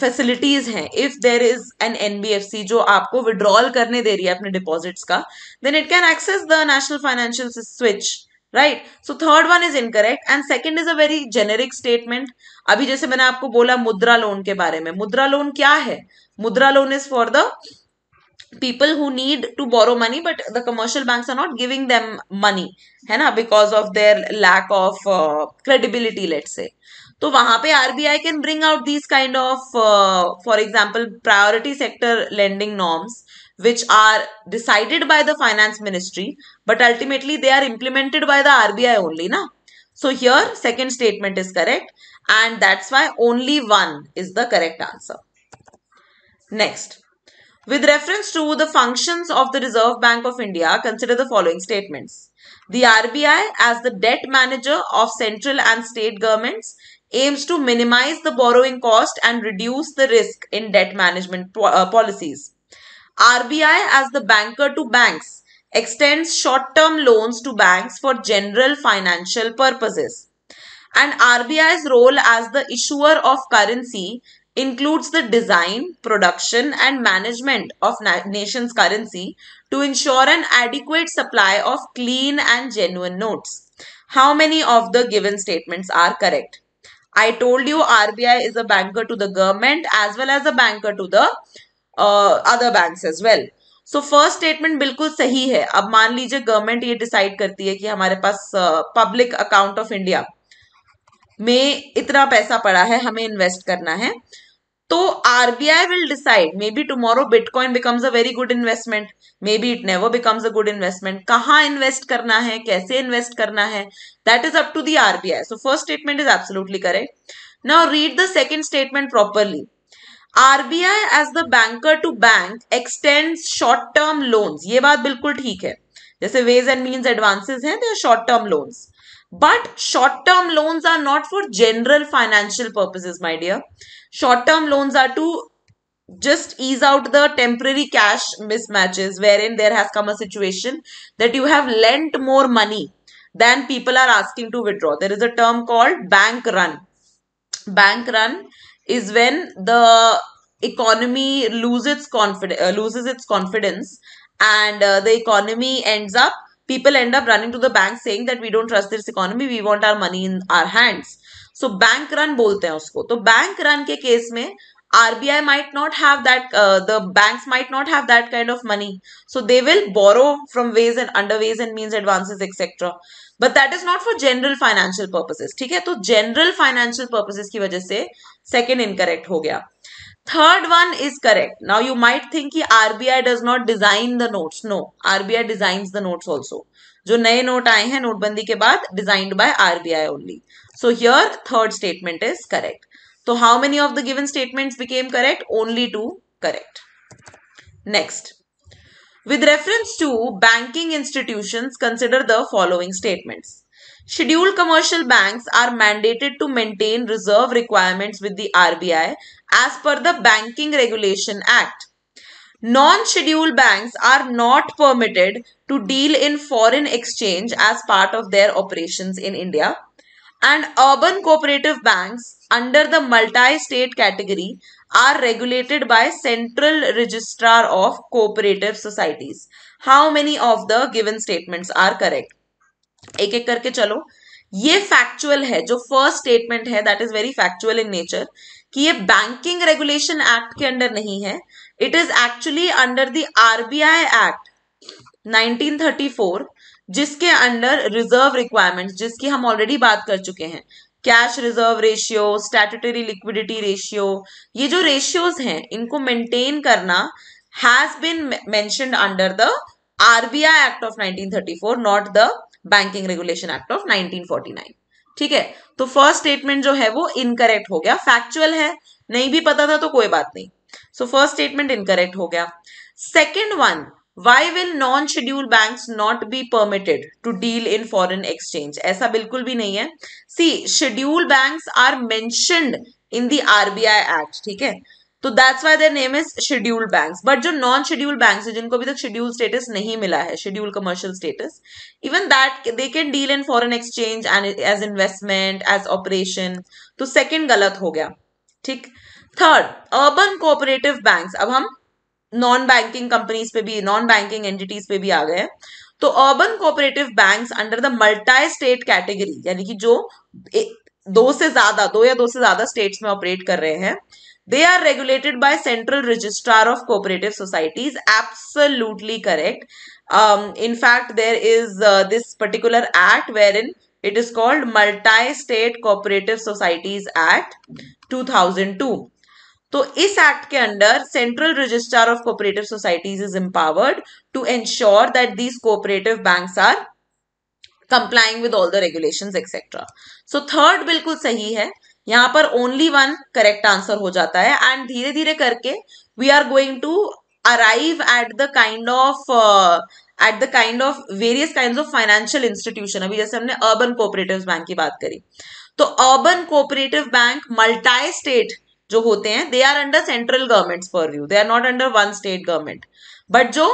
facilities हैं if there is an NBFC जो आपको withdrawal करने दे रही है अपने deposits का then it can access the national financial switch right so third one is incorrect and second is a very generic statement अभी जैसे मैंने आपको बोला मुद्रा लोन के बारे में मुद्रा लोन क्या है Mudra loan is for the people who need to borrow money but the commercial bank are not giving them money है ना because of their lack of credibility let say So, वहां पे RBI can bring out these kind of for example priority sector lending norms which are decided by the finance ministry but ultimately they are implemented by the RBI only na so here second statement is correct and that's why only one is the correct answer next with reference to the functions of the Reserve Bank of India, consider the following statements. The RBI as the debt manager of central and state governments aims to minimize the borrowing cost and reduce the risk in debt management uh, policies. RBI, as the banker to banks, extends short term loans to banks for general financial purposes. And RBI's role as the issuer of currency includes the design, production, and management of na nation's currency to ensure an adequate supply of clean and genuine notes. How many of the given statements are correct? I told you RBI is a banker to the government as well as a banker to the uh, other banks as well. So first statement बिल्कुल सही है अब मान लीजिए government ये decide करती है कि हमारे पास पब्लिक अकाउंट ऑफ इंडिया में इतना पैसा पड़ा है हमें इन्वेस्ट करना है तो RBI will decide maybe tomorrow bitcoin becomes a very good investment maybe it never becomes a good investment कहा इन्वेस्ट करना है कैसे इन्वेस्ट करना है that is up to the RBI so first statement is absolutely correct now read the second statement properly RBI as the banker to bank extend short term loans ये बात बिल्कुल ठीक है जैसे वेज एंड मीन्स एडवांसेज हैं short term loans But short term loans are not for general financial purposes, my dear. Short term loans are to just ease out the temporary cash mismatches wherein there has come a situation that you have lent more money than people are asking to withdraw. There is a term called bank run. Bank run is when the economy loses confidence, uh, loses its confidence, and uh, the economy ends up people end up running to the bank saying that we don't trust this economy we want our money in our hands so bank run bolte hain usko to bank run ke case mein RBI might not have that uh, the banks might not have that kind of money so they will borrow from ways and under ways and means advances etc but that is not for general financial purposes theek hai to general financial purposes ki wajah se second incorrect ho gaya Third one is correct. Now you might think कि RBI does not design the notes. No, RBI designs the notes also. So नए note आए हैं नोटबंदी designed by RBI only. So here third statement is correct. So how many of the given statements became correct? Only two correct. Next. With reference to banking institutions, consider the following statements. Scheduled commercial banks are mandated to maintain reserve requirements with the RBI as per the Banking Regulation Act. Non-scheduled banks are not permitted to deal in foreign exchange as part of their operations in India. And urban cooperative banks under the multi-state category are regulated by Central Registrar of Cooperative Societies. How many of the given statements are correct? एक एक करके चलो ये factual है जो first statement है that is very factual in कि ये बैंकिंग रेगुलेशन एक्ट के अंडर नहीं है it is actually under the RBI act 1934 जिसके अंडर रिजर्व रिक्वायरमेंट जिसकी हम ऑलरेडी बात कर चुके हैं cash reserve ratio statutory liquidity ratio ये जो रेशियोज हैं इनको मेंटेन करना has been mentioned under the RBI act of 1934 not the banking regulation act of 1949 ठीक है तो फर्स्ट स्टेटमेंट जो है वो इनकरेक्ट हो गया फैक्चुअल है नहीं भी पता था तो कोई बात नहीं सो फर्स्ट स्टेटमेंट इनकरेक्ट हो गया second one why will non schedule bank not be permitted to deal in foreign exchange ऐसा बिल्कुल भी नहीं है see schedule bank are mentioned in the RBI act ठीक है तो that's why their name is scheduled bank but जो non scheduled bank है जिनको अभी तक शेड्यूल स्टेटस नहीं मिला है schedule commercial status even that they can deal in foreign exchange and as investment as operation तो सेकेंड गलत हो गया ठीक थर्ड अर्बन कोऑपरेटिव बैंक अब हम नॉन बैंकिंग कंपनीज पे भी नॉन बैंकिंग एंटिटीज पे भी आ गए तो urban cooperative banks under the multi state category यानी कि जो दो से ज्यादा दो या दो से ज्यादा स्टेट्स में ऑपरेट कर रहे हैं they are regulated by central registrar of cooperative societies absolutely correct um in fact there is uh, this particular act wherein it is called multi state cooperative societies act 2002 so this act ke under central registrar of cooperative societies is empowered to ensure that these cooperative banks are complying with all the regulations etc so third bilkul sahi hai यहाँ पर only one correct answer हो जाता है and धीरे धीरे करके we are going to arrive at the kind of at the kind of various kind of financial institution अभी जैसे हमने अर्बन कोऑपरेटिव बैंक की बात करी तो urban cooperative bank multi state जो होते हैं they are under central government for you they are not under one state government but जो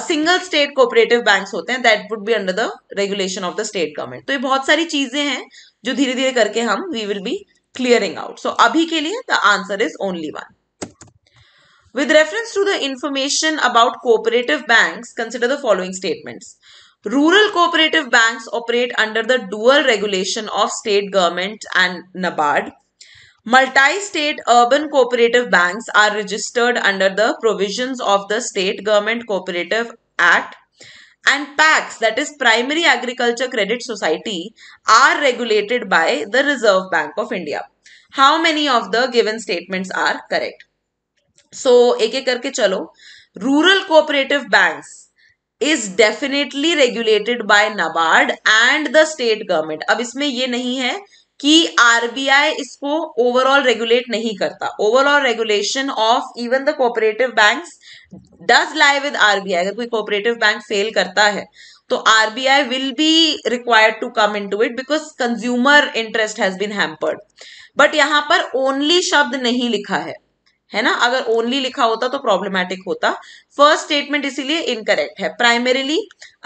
सिंगल स्टेट कोऑपरेटिव बैंक्स होते हैं that would be under the regulation of the state government तो ये बहुत सारी चीजें हैं जो धीरे धीरे करके हम we will be clearing out so अभी के लिए the answer is only one with reference to the information about cooperative banks consider the following statements rural cooperative bank operate under the dual regulation of state government and NABARD multi state urban cooperative bank are registered under the provision of the state government cooperative act 1971 and PACS, that is Primary Agriculture Credit Society, are regulated by the Reserve Bank of India. How many of the given statements are correct? So, ek ek karke chalo Rural cooperative banks is definitely regulated by nabard and the state government ab isme ye nahi hai कि RBI इसको overall regulate नहीं करता overall regulation of even the cooperative banks does lie with RBI अगर कोई cooperative bank fail करता है तो RBI will be required to come in to it because consumer interest has been hampered but यहां पर only शब्द नहीं लिखा है है ना अगर ओनली लिखा होता तो प्रॉब्लमैटिक होता फर्स्ट स्टेटमेंट इसीलिए इनकरेक्ट है प्राइमरीली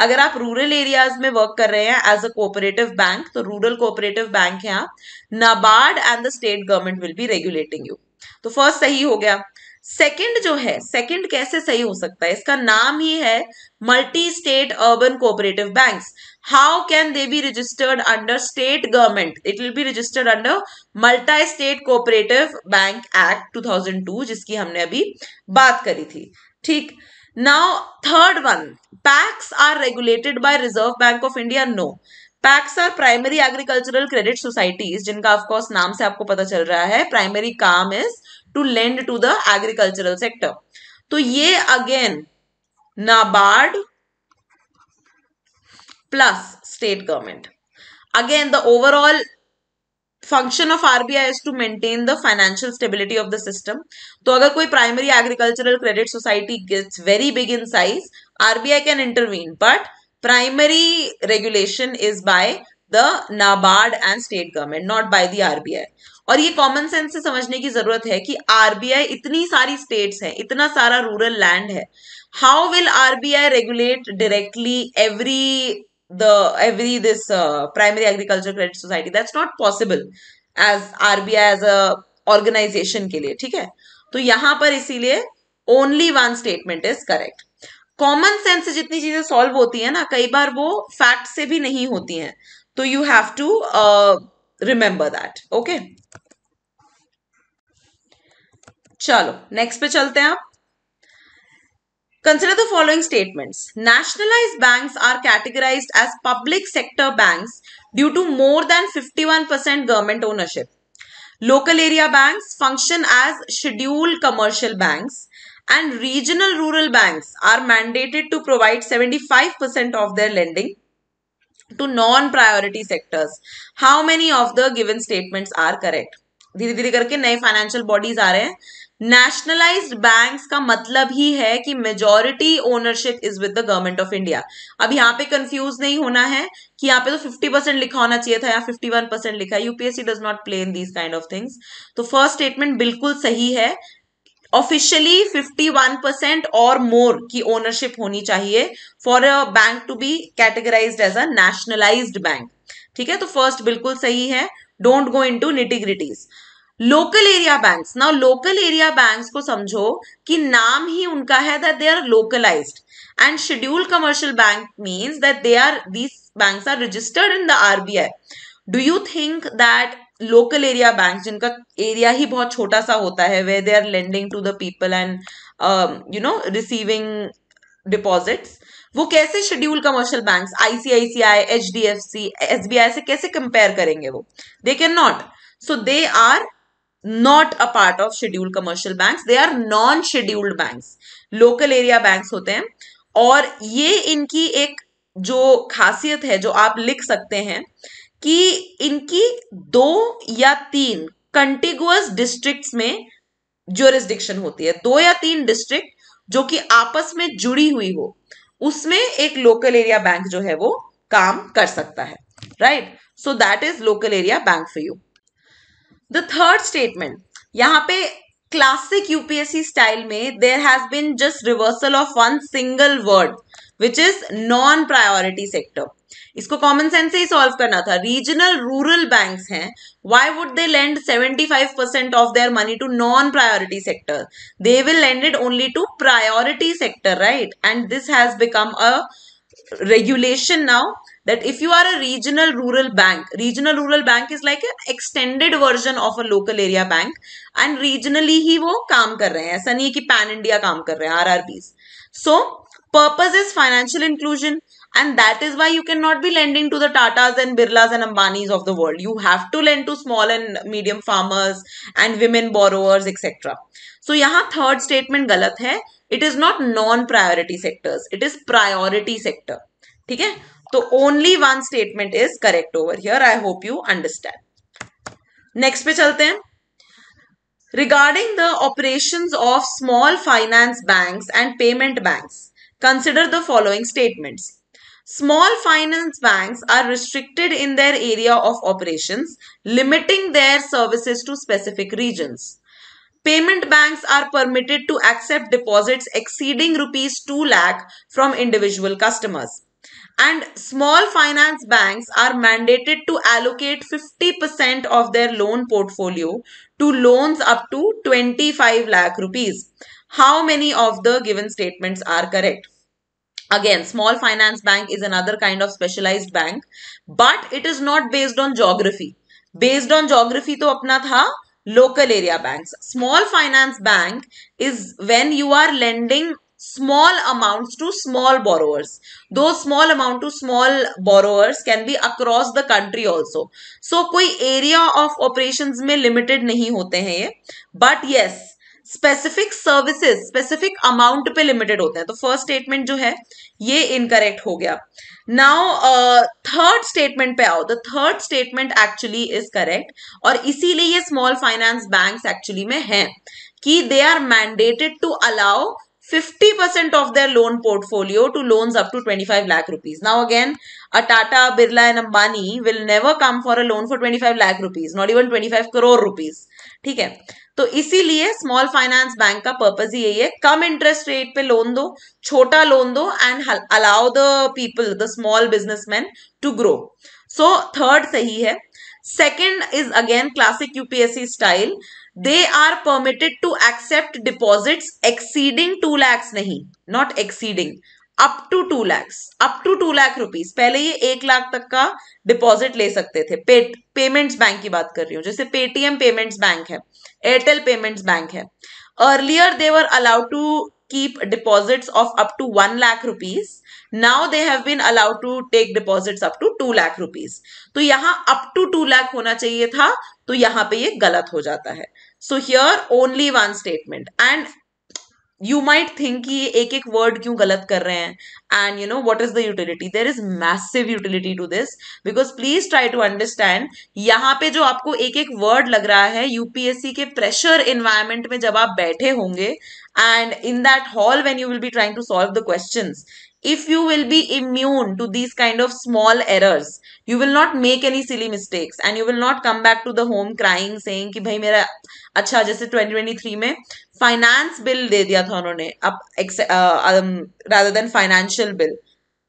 अगर आप रूरल एरियाज में वर्क कर रहे हैं एज अ कोऑपरेटिव बैंक तो रूरल कोऑपरेटिव बैंक है आप NABARD and the state government will be regulating you तो फर्स्ट सही हो गया सेकेंड जो है सेकेंड कैसे सही हो सकता है इसका नाम ही है multi state urban cooperative banks how can they be registered under state government it will be registered under multi state cooperative bank act 2002 jiski humne abhi baat kari thi theek now third one pacs are regulated by reserve bank of india no PACS are primary agricultural credit societies जिनका of course नाम से आपको पता चल रहा है primary काम is to lend to the agricultural sector तो ये again NABARD plus state government. Again, the overall function of rbi is to maintain the financial stability of the system तो अगर कोई primary agricultural credit society gets very big in size rbi can intervene but primary regulation is by the NABARD and state government not by the rbi और ये common sense से समझने की जरूरत है कि आरबीआई इतनी सारी स्टेट्स हैं इतना सारा रूरल लैंड है how will RBI regulate directly every the every this uh, primary agriculture credit society that's not possible as RBI as a organization के लिए ठीक है तो यहां पर इसीलिए only one statement is correct common sense से जितनी चीजें सॉल्व होती है ना कई बार वो फैक्ट से भी नहीं होती हैं तो you have to remember that okay चलो नेक्स्ट पे चलते हैं आप Consider the following statements. Nationalized banks are categorized as public sector banks due to more than 51% government ownership. Local area banks function as scheduled commercial banks and regional rural banks are mandated to provide 75% of their lending to non-priority sectors. How many of the given statements are correct? धीरे धीरे करके नए financial bodies आ रहे हैं nationalised banks का मतलब ही है कि majority ownership is with the government of India अब यहाँ पे कंफ्यूज नहीं होना है कि यहाँ पे तो 50 परसेंट लिखा होना चाहिए था या 51 परसेंट लिखा है UPSC does not play in these kind of things तो फर्स्ट स्टेटमेंट बिल्कुल सही है ऑफिशियली 51 परसेंट और मोर की ओनरशिप होनी चाहिए for a bank to be categorize as a nationalized bank ठीक है तो फर्स्ट बिल्कुल सही है don't go in to nitty gritties local area bank ना लोकल एरिया बैंक को समझो कि नाम ही उनका है that they are localize and schedule commercial bank means that they are these bank are registered in the RBI do you think that local area bank जिनका area ही बहुत छोटा सा होता है वे they are lending to the people and you know receiving deposit वो कैसे schedule commercial bank ICICI H D F C S B I से कैसे कंपेयर करेंगे वो they can not so they are not a part of scheduled commercial bank they are non scheduled bank local area bank होते हैं और ये इनकी एक जो खासियत है जो आप लिख सकते हैं कि इनकी दो या तीन कंटिगुअस डिस्ट्रिक्ट में जोरिस्डिक्शन होती है दो या तीन डिस्ट्रिक्ट जो कि आपस में जुड़ी हुई हो उसमें एक लोकल एरिया बैंक जो है वो काम कर सकता है right so that is local area bank for you the third statement यहाँ पे क्लासिक यूपीएससी स्टाइल में there has been just reversal of one single word which is non priority sector इसको कॉमन सेंस से ही solve करना था regional rural banks हैं why would they lend 75 percent of their money to non priority sector they will lend it only to priority sector right and this has become a regulation now that if you are a regional rural bank, regional rural bank is like an extended version of a local area bank and regionally he wo काम कर रहे हैं ऐसा pan India कि pan India So purpose is financial inclusion and that is why you cannot be lending to the tatas and birlas and ambanis of the world you have to lend to small and medium farmers and women borrowers etc so yahan third statement galat hai it is not non priority sectors it is priority sector Okay. So only one statement is correct over here. I hope you understand. Next पे चलते हैं. Regarding the operations of small finance banks and payment banks, consider the following statements. Small finance banks are restricted in their area of operations, limiting their services to specific regions. Payment banks are permitted to accept deposits exceeding rupees 2 lakh from individual customers. And small finance banks are mandated to allocate 50% of their loan portfolio to loans up to 25 lakh rupees. How many of the given statements are correct? Again, small finance bank is another kind of specialized bank, but it is not based on geography. Based on geography, to apna tha local area banks. Small finance bank is when you are lending small amounts to small borrowers. Those small amount to small borrowers can be across the country also. So कोई area of operations में limited नहीं होते हैं ये But yes, specific services specific amount पे limited होते हैं तो फर्स्ट स्टेटमेंट जो है ये इनकरेक्ट हो गया नाउ थर्ड स्टेटमेंट पे आओ the third statement actually is correct और इसीलिए ये स्मॉल फाइनेंस बैंक्स एक्चुअली में हैं कि they are mandated to allow 50% of their loan portfolio to loans up to 25 lakh rupees. Now again, a Tata, Birla and Ambani will never come for a loan for 25 lakh rupees, not even 25 crore rupees. ठीक है तो इसीलिए small finance bank का purpose यही है कम interest rate पे loan दो छोटा लोन दो and allow the people the small businessman to grow so third सही है second is again classic UPSC style they are permitted to accept deposit exceeding two lakhs नहीं not exceeding up to two lakhs up to two lakh rupees पहले ये एक लाख तक का deposit ले सकते थे पे, पेमेंट्स बैंक की बात कर रही हूँ जैसे पेटीएम पेमेंट्स बैंक है एयरटेल पेमेंट्स बैंक है earlier they were allowed to keep deposits of up to one lakh rupees now they have been allowed to take deposits up to two lakh rupees तो यहाँ अप टू टू लाख होना चाहिए था तो यहाँ पे ये गलत हो जाता है so here only one statement and you might think कि एक एक वर्ड क्यों गलत कर रहे हैं and you know what is the utility there is massive utility to this because please try to understand यहाँ पे जो आपको एक एक वर्ड लग रहा है यूपीएससी के प्रेशर इन्वायरमेंट में जब आप बैठे होंगे and in that hall when you will be trying to solve the question if you will be immune to these kind of small errors you will not make any silly mistakes and you will not come back to the home crying saying कि भाई मेरा अच्छा जैसे 2023 में finance bill दे दिया था उन्होंने अब rather than financial bill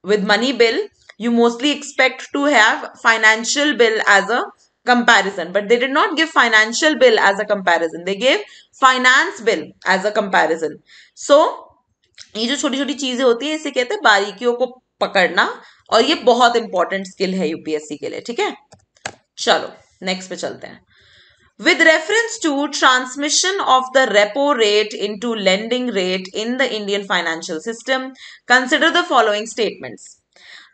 with money bill you mostly expect to have financial bill as a comparison but they did not give financial bill as a comparison they gave finance bill as a comparison so ये जो छोटी छोटी चीजें होती है इसे कहते हैं बारीकियों को पकड़ना और ये बहुत इंपॉर्टेंट स्किल है यूपीएससी के लिए ठीक है चलो नेक्स्ट पे चलते हैं with reference to transmission of the repo rate in to lending rate in the Indian financial system consider the following statement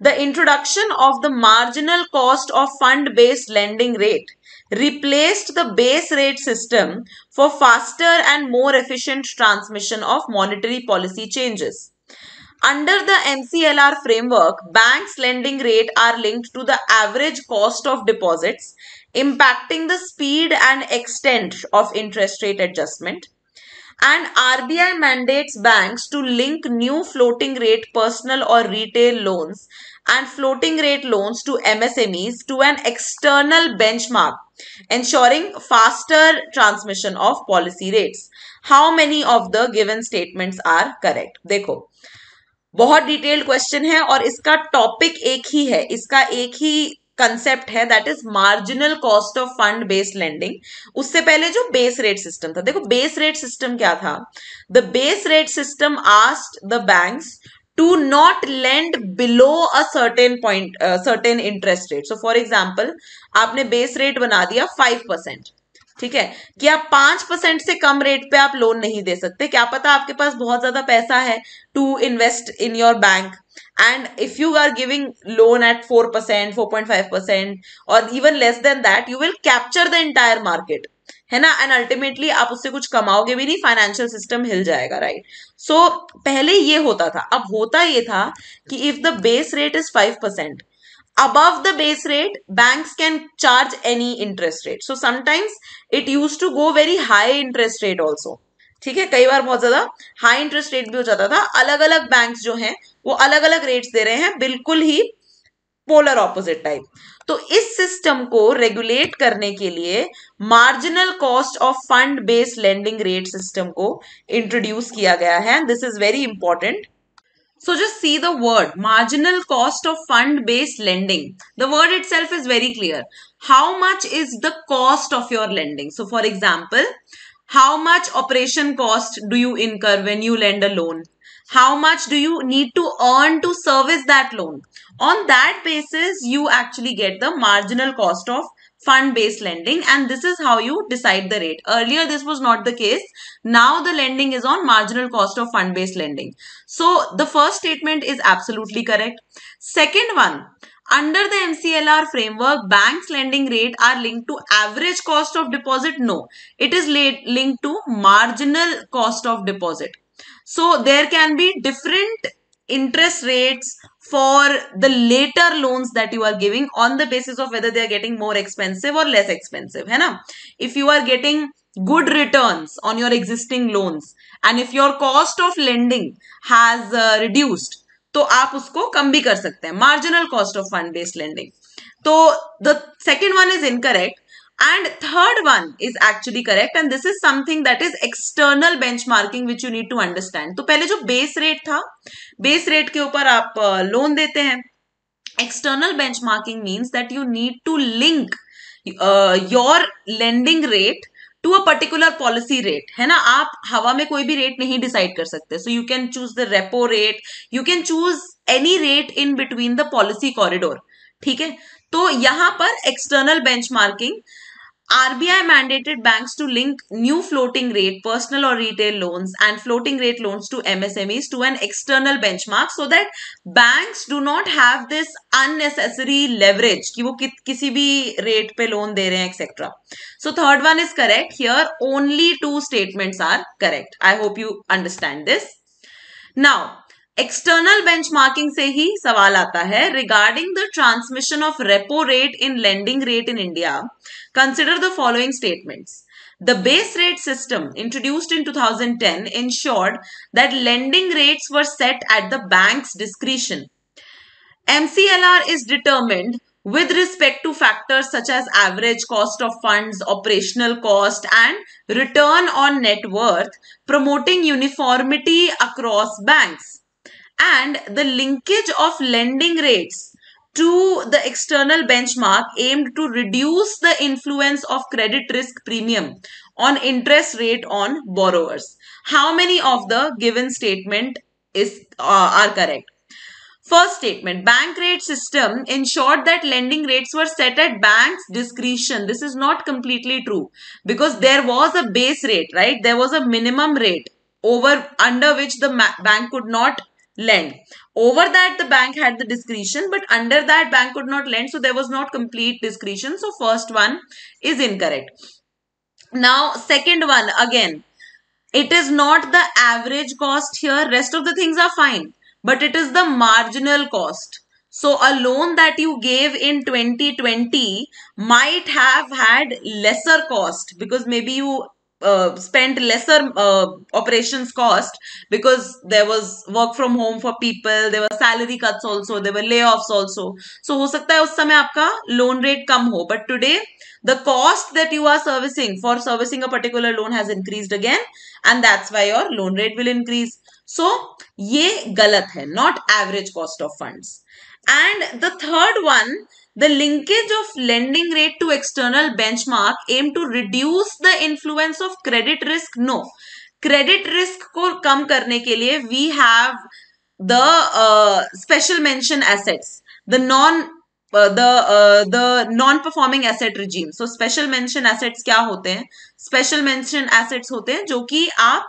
the introduction of the marginal cost of fund based lending rate replaced the base rate system for faster and more efficient transmission of monetary policy changes. Under the MCLR framework, banks' lending rate are linked to the average cost of deposits, impacting the speed and extent of interest rate adjustment. And RBI mandates banks to link new floating rate personal or retail loans and floating rate loans to MSMEs to an external benchmark, ensuring faster transmission of policy rates. How many of the given statements are correct? देखो बहुत detailed question है और इसका topic एक ही है इसका एक ही कंसेप्ट है that is marginal cost of fund based lending उससे पहले जो बेस रेट सिस्टम था देखो बेस रेट सिस्टम क्या था the base rate system asked the banks to not lend below a certain point certain interest rate so for example आपने base rate बना दिया फाइव परसेंट ठीक है कि आप पांच परसेंट से कम रेट पे आप लोन नहीं दे सकते क्या पता आपके पास बहुत ज्यादा पैसा है to invest in your bank and if you are giving loan at four percent four point five percent और even less than that you will capture the entire market है ना एंड अल्टीमेटली आप उससे कुछ कमाओगे भी नहीं फाइनेंशियल सिस्टम हिल जाएगा right so so, पहले ये होता था अब होता ये था कि if the base rate is five percent above the base rate bank can charge any interest rate so sometimes it used to go very high interest rate also ठीक है कई बार बहुत ज्यादा हाई इंटरेस्ट रेट भी हो जाता था अलग अलग बैंक जो है वो अलग अलग रेट्स दे रहे हैं बिल्कुल ही पोलर ऑपोजिट टाइप तो इस सिस्टम को रेगुलेट करने के लिए Marginal cost of fund-based lending rate system को इंट्रोड्यूस किया गया है this is very important So just see the word marginal cost of fund based lending. The word itself is very clear. How much is the cost of your lending? So for example, how much operation cost do you incur when you lend a loan? How much do you need to earn to service that loan? On that basis, you actually get the marginal cost of fund based lending and this is how you decide the rate. Earlier this was not the case. Now the lending is on marginal cost of fund based lending. So the first statement is absolutely correct. Second one, under the MCLR framework, banks lending rate are linked to average cost of deposit. No, it is linked to marginal cost of deposit. So there can be different interest rates for the later loans that you are giving on the basis of whether they are getting more expensive or less expensive hai na? if you are getting good returns on your existing loans and if your cost of lending has uh, reduced to aap usko kam bhi kar sakte hain marginal cost of fund based lending so the second one is incorrect And third one is actually correct and this is something that is external benchmarking which you need to understand. to pehle jo base rate tha base rate ke upar aap loan dete hain external benchmarking means that you need to link uh, your lending rate to a particular policy rate है ना आप हवा में कोई भी rate नहीं decide कर सकते so you can choose the repo rate you can choose any rate in between the policy corridor ठीक है तो यहां पर external benchmarking RBI mandated banks to link new floating rate personal or retail loans and floating rate loans to MSMEs to an external benchmark so that banks do not have this unnecessary leverage कि वो किसी भी rate पे loan दे रहे हैं etc. So third one is correct. Here only two statements are correct. I hope you understand this. Now external benchmarking से ही सवाल आता है regarding the transmission of repo rate in lending rate in India consider the following statements The base rate system introduced in 2010 ensured that lending rates were set at the bank's discretion. MCLR is determined with respect to factors such as average cost of funds, operational cost, and return on net worth, promoting uniformity across banks. and the linkage of lending rates to the external benchmark aimed to reduce the influence of credit risk premium on interest rate on borrowers. How many of the given statement is uh, are correct? First statement, bank rate system ensured that lending rates were set at bank's discretion. This is not completely true because there was a base rate, right? There was a minimum rate over under which the bank could not lend. Over that, the bank had the discretion, but under that, bank could not lend. So there was not complete discretion. So first one is incorrect. Now, second one, again, it is not the average cost here. Rest of the things are fine, but it is the marginal cost. So a loan that you gave in 2020 might have had lesser cost because maybe you uh, spent lesser uh, operations cost because there was work from home for people there were salary cuts also there were layoffs also so ho sakta hai us samay aapka loan rate kam ho but today the cost that you are servicing for servicing a particular loan has increased again and that's why your loan rate will increase so ye galat hai not average cost of funds and the third one linkage of lending rate to external external benchmark aim to reduce the influence of credit risk? No. Credit risk को कम करने के लिए we have the special mention assets the non the the non performing asset regime so special mention assets क्या होते हैं special mention assets होते हैं जो कि आप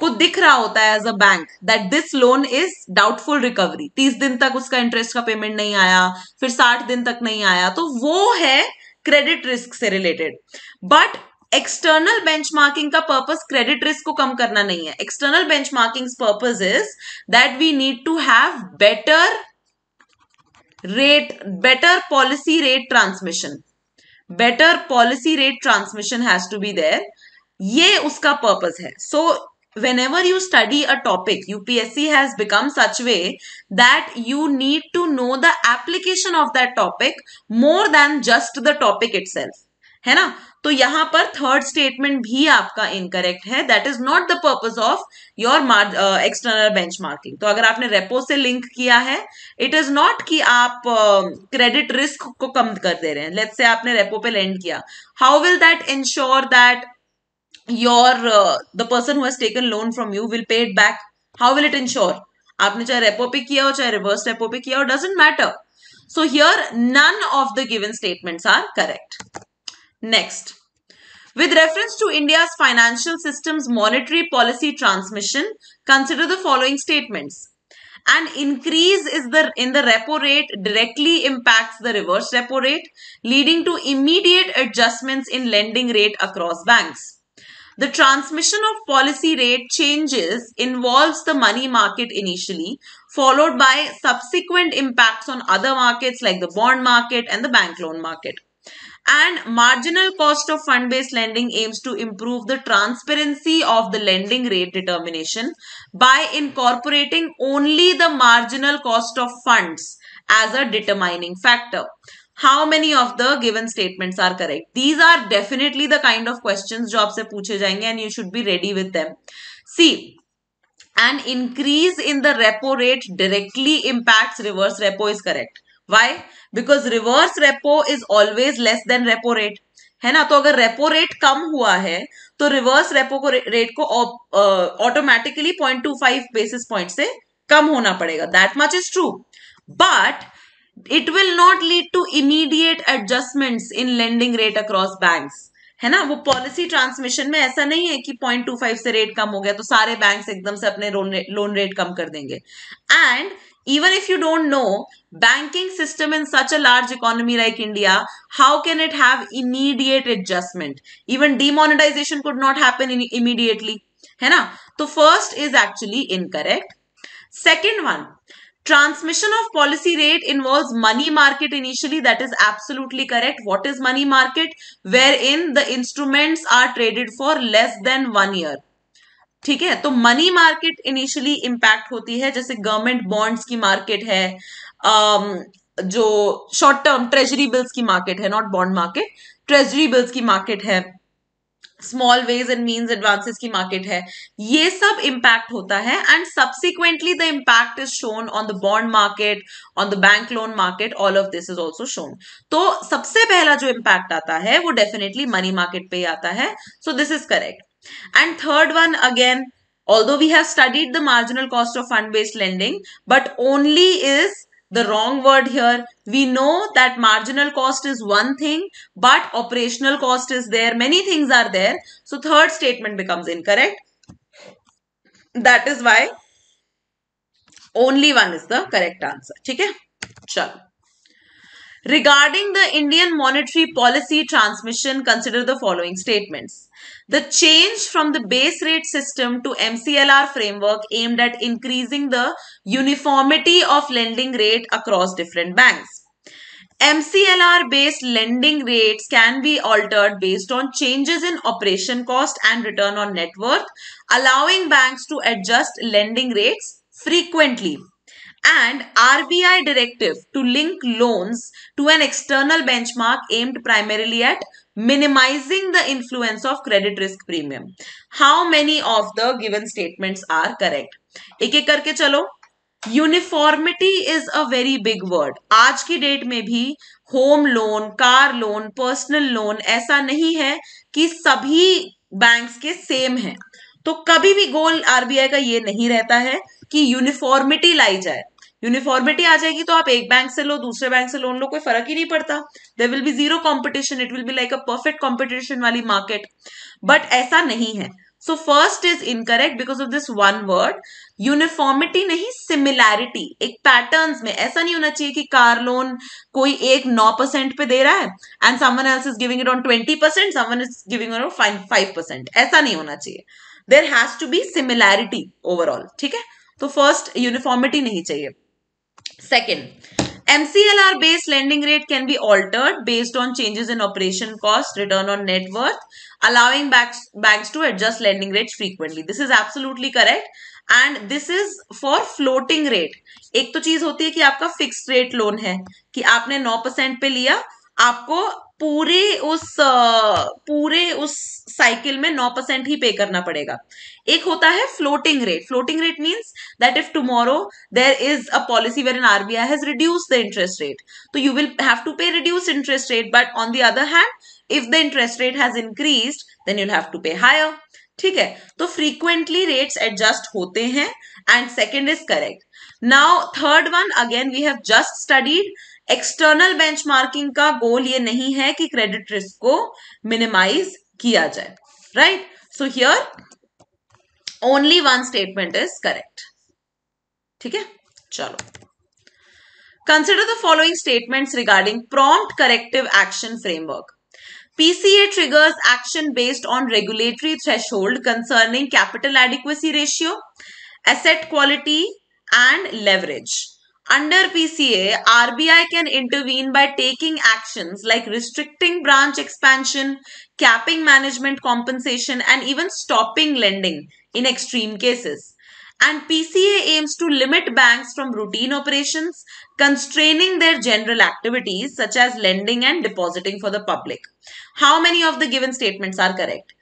को दिख रहा होता है as a bank that this loan is doubtful recovery तीस दिन तक उसका इंटरेस्ट का पेमेंट नहीं आया फिर साठ दिन तक नहीं आया तो वो है क्रेडिट रिस्क से रिलेटेड बट एक्सटर्नल बेंचमार्किंग का पर्पस क्रेडिट रिस्क को कम करना नहीं है external benchmarking purpose is that we need to have better rate better policy rate transmission better policy rate transmission has to be there ये उसका purpose है सो so, whenever you study a topic upsc has become such way that you need to know the application of that topic more than just the topic itself है ना तो यहां पर third statement भी आपका इनकरेक्ट है that is not the purpose of your external benchmarking तो अगर आपने रेपो से लिंक किया है इट इज नॉट कि आप क्रेडिट uh, रिस्क को कम कर दे रहे हैं लेट्स से आपने रेपो पे लेंड किया how will that ensure that your uh, the person who has taken loan from you will pay it back how will it ensure आपने चाहे रेपो पे किया हो चाहे रिवर्स रेपो पे किया doesn't matter. So here none of the given statements are correct. Next, With reference to India's financial system's monetary policy transmission, consider the following statements. An increase is the, in the repo rate directly impacts the reverse repo rate, leading to immediate adjustments in lending rate across banks. The transmission of policy rate changes involves the money market initially, followed by subsequent impacts on other markets like the bond market and the bank loan market. And marginal cost of fund based lending aims to improve the transparency of the lending rate determination by incorporating only the marginal cost of funds as a determining factor. How many of the given statements are correct these are definitely the kind of question जो आपसे पूछे जाएंगे and you should be ready with them see an increase in the repo rate directly impact reverse repo is correct why because reverse repo is always less than repo rate है ना तो अगर repo rate कम हुआ है तो reverse repo को rate को automatically point two five basis point से कम होना पड़ेगा that much is true but it will not lead to immediate adjustment in lending rate across bank है ना वो पॉलिसी ट्रांसमिशन में ऐसा नहीं है कि 0.25 से रेट कम हो गया तो सारे बैंक एकदम से अपने लोन रेट कम कर देंगे and even if you don't know banking system in such a large economy like India how can it have immediate adjustment even demonetization could not happen immediately है ना तो first is actually incorrect second one Transmission of policy rate involves money market initially. That is absolutely correct. What is money market? Wherein the instruments are traded for less than one year. ठीक है तो money market initially impact होती है जैसे government bonds की market है जो short term treasury bills की मार्केट है not bond market treasury bills की मार्केट है small ways and means advances की मार्केट है ये सब इम्पैक्ट होता है and subsequently the impact is shown on the bond market on the bank loan market all of this is also shown तो सबसे पहला जो इम्पैक्ट आता है वो डेफिनेटली मनी मार्केट पे आता है so this is correct and third one again although we have studied the marginal cost of fund based lending but only is the wrong word here. We know that marginal cost is one thing, but operational cost is there. Many things are there. So third statement becomes incorrect. That is why only one is the correct answer. Okay? chal. Regarding the Indian monetary policy transmission, consider the following statements. The change from the base rate system to MCLR framework aimed at increasing the uniformity of lending rate across different banks. MCLR based lending rates can be altered based on changes in operation cost and return on net worth, allowing banks to adjust lending rates frequently and RBI directive to link loans to an external benchmark aimed primarily at minimizing the influence of credit risk premium how many of the given statements are correct ek ek karke chalo uniformity is a very big word aaj ki date mein bhi home loan car loan personal loan ऐसा नहीं है कि सभी banks के same हैं तो कभी भी गोल आरबीआई का ये नहीं रहता है कि यूनिफॉर्मिटी लाई जाए यूनिफॉर्मिटी आ जाएगी तो आप एक बैंक से लो दूसरे बैंक से लोन लो कोई फर्क ही नहीं पड़ता there will be zero competition it will be like a perfect competition वाली मार्केट बट ऐसा नहीं है so first is incorrect because of this one word uniformity नहीं सिमिलैरिटी एक पैटर्न में ऐसा नहीं होना चाहिए कि कार लोन कोई एक नौ परसेंट पे दे रहा है and someone else is giving around twenty percent someone is giving around five percent ऐसा नहीं होना चाहिए there has to be similarity overall ठीक है तो फर्स्ट यूनिफॉर्मिटी नहीं चाहिए Second, MCLR based lending rate can be altered based on changes in operation cost, return on net worth, allowing banks, banks to adjust lending rates frequently. This is absolutely correct. and this is for floating rate एक तो चीज होती है कि आपका fix rate loan है कि आपने 9% परसेंट पे लिया आपको पूरे उस पूरे उस साइकिल में नौ परसेंट ही पे करना पड़ेगा एक होता है floating rate floating rate means that if tomorrow there is a policy where an RBI has reduce the interest rate तो you will have to pay reduce interest rate but on the other hand if the interest rate has increase then you'll have to pay higher ठीक है तो frequently rates adjust होते हैं and second is correct now third one again we have just studied external benchmarking का goal ये नहीं है कि क्रेडिट रिस्क को मिनिमाइज किया जाए right so here only one statement is correct ठीक है चलो consider the following statement regarding prompt corrective action framework PCA triggers action based on regulatory threshold concerning capital adequacy ratio, asset quality and leverage. Under PCA, RBI can intervene by taking actions like restricting branch expansion, capping management compensation, and even stopping lending in extreme cases. And PCA aims to limit banks from routine operations, constraining their general activities such as lending and depositing for the public. How many of the given statements are correct?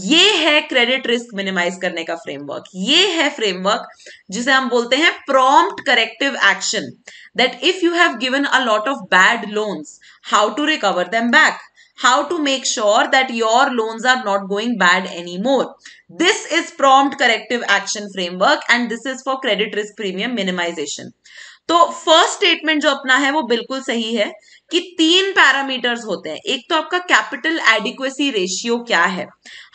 ये है credit risk minimise करने का framework ये है framework जिसे हम बोलते हैं prompt corrective action that if you have given a lot of bad loans how to recover them back how to make sure that your loans are not going bad any more this is prompt corrective action framework and this is for credit risk premium minimization तो first statement जो अपना है वो बिल्कुल सही है कि तीन पैरामीटर्स होते हैं एक तो आपका कैपिटल एडिक्वेसी रेशियो क्या है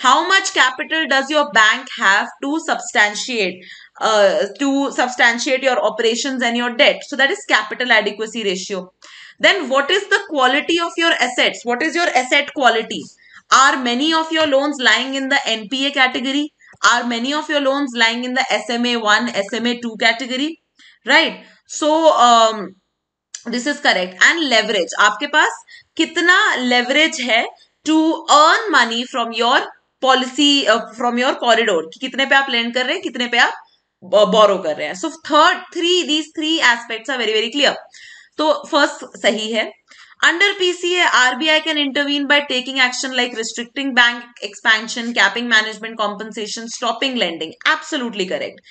how much capital does your bank have to substantiate to substantiate your operations and your debt so that is capital adequacy ratio then what is the quality of your assets what is your asset quality are many of your loans lying in the NPA category are many of your loans lying in the S M A one S M A two category right right? So this is correct and leverage आपके पास कितना leverage है to earn money from your policy from your corridor कितने पे आप land कर रहे हैं कितने पे आप बोरो uh, कर रहे हैं so third three these three aspect are very very clear तो फर्स्ट सही है under PCA RBI can intervene by taking action like restricting bank expansion capping management compensation stopping lending absolutely correct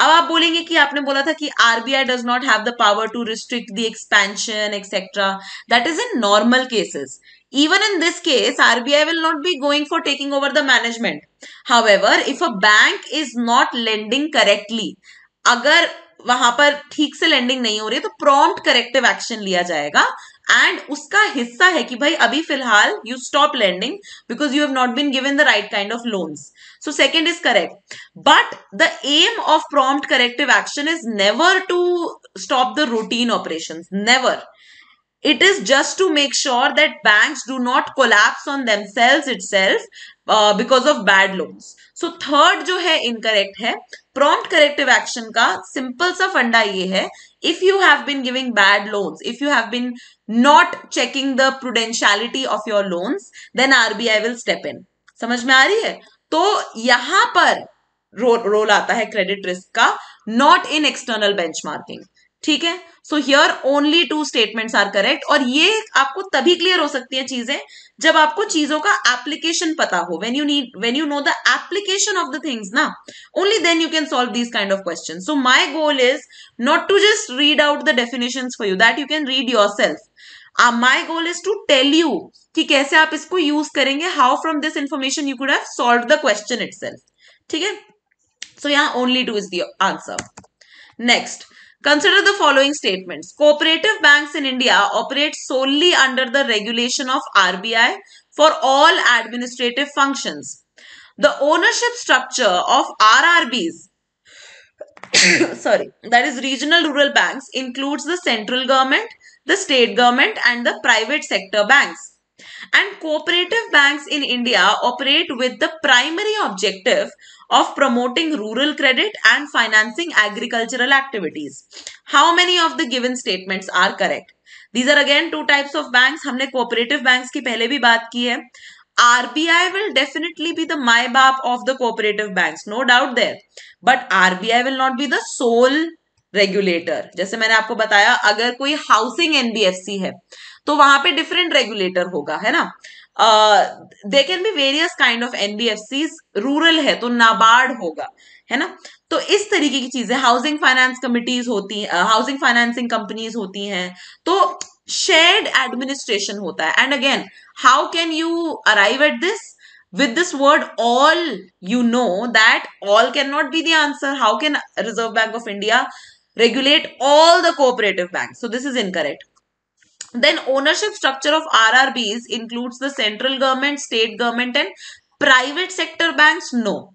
अब आप बोलेंगे कि आपने बोला था कि RBI does not have the power to restrict the expansion etcetera that is in normal cases even in this case RBI will not be going for taking over the management. However, if a bank is not lending correctly, अगर वहां पर ठीक से lending नहीं हो रही है तो प्रॉम्प्ट करेक्टिव एक्शन लिया जाएगा एंड उसका हिस्सा है कि भाई अभी फिलहाल you stop lending because you have not been given the right kind of loans So second is correct. But the aim of prompt corrective action is never to stop the routine operations. Never. It is just to make sure that banks do not collapse on themselves itself uh, because of bad loans. So third jo hai incorrect hai prompt corrective action ka simple sa funda ye hai if you have been giving bad loans, if you have been not checking the prudentiality of your loans, then RBI will step in. samajh mein aa rahi hai तो यहां पर रो, role आता है credit risk का not in external benchmarking ठीक है so here only two statements are correct और ये आपको तभी क्लियर हो सकती है चीजें जब आपको चीजों का एप्लीकेशन पता हो when you need when you know the application of the things ना only then you can solve this kind of question so my goal is not to just read out the definitions for you that you can read self my goal is to tell you कि कैसे आप इसको use करेंगे how from this information you could have solve the question it ठीक है सो यहां only two is the answer next consider the following statement cooperative bank in India operate solely under the regulation of RBI for all administrative function the ownership structure of R RRBs sorry that is regional rural bank includes the central government the state government and the private sector banks. And cooperative banks in India operate with the primary objective of promoting rural credit and financing agricultural activities. How many of the given statements are correct? These are again two types of banks. We have banks की पहले भी बात RBI will definitely be the my bap of the cooperative banks, no doubt there. But RBI will not be the sole regulator जैसे मैंने आपको बताया अगर कोई हाउसिंग एनबीएफसी है तो वहां पे डिफरेंट रेगुलेटर होगा है ना they can be various kind of NBFC rural है तो नाबार्ड होगा है ना तो इस तरीके की चीजें हाउसिंग फाइनेंस कमिटीज होती हाउसिंग फाइनेंसिंग कंपनीज होती हैं तो शेयर्ड एडमिनिस्ट्रेशन होता है and again how can you arrive at this with this word all you know that all can not be the answer how can Reserve bank of India regulate all the cooperative banks. So this is incorrect. Then ownership structure of RRBs includes the central government, state government and private sector banks? No.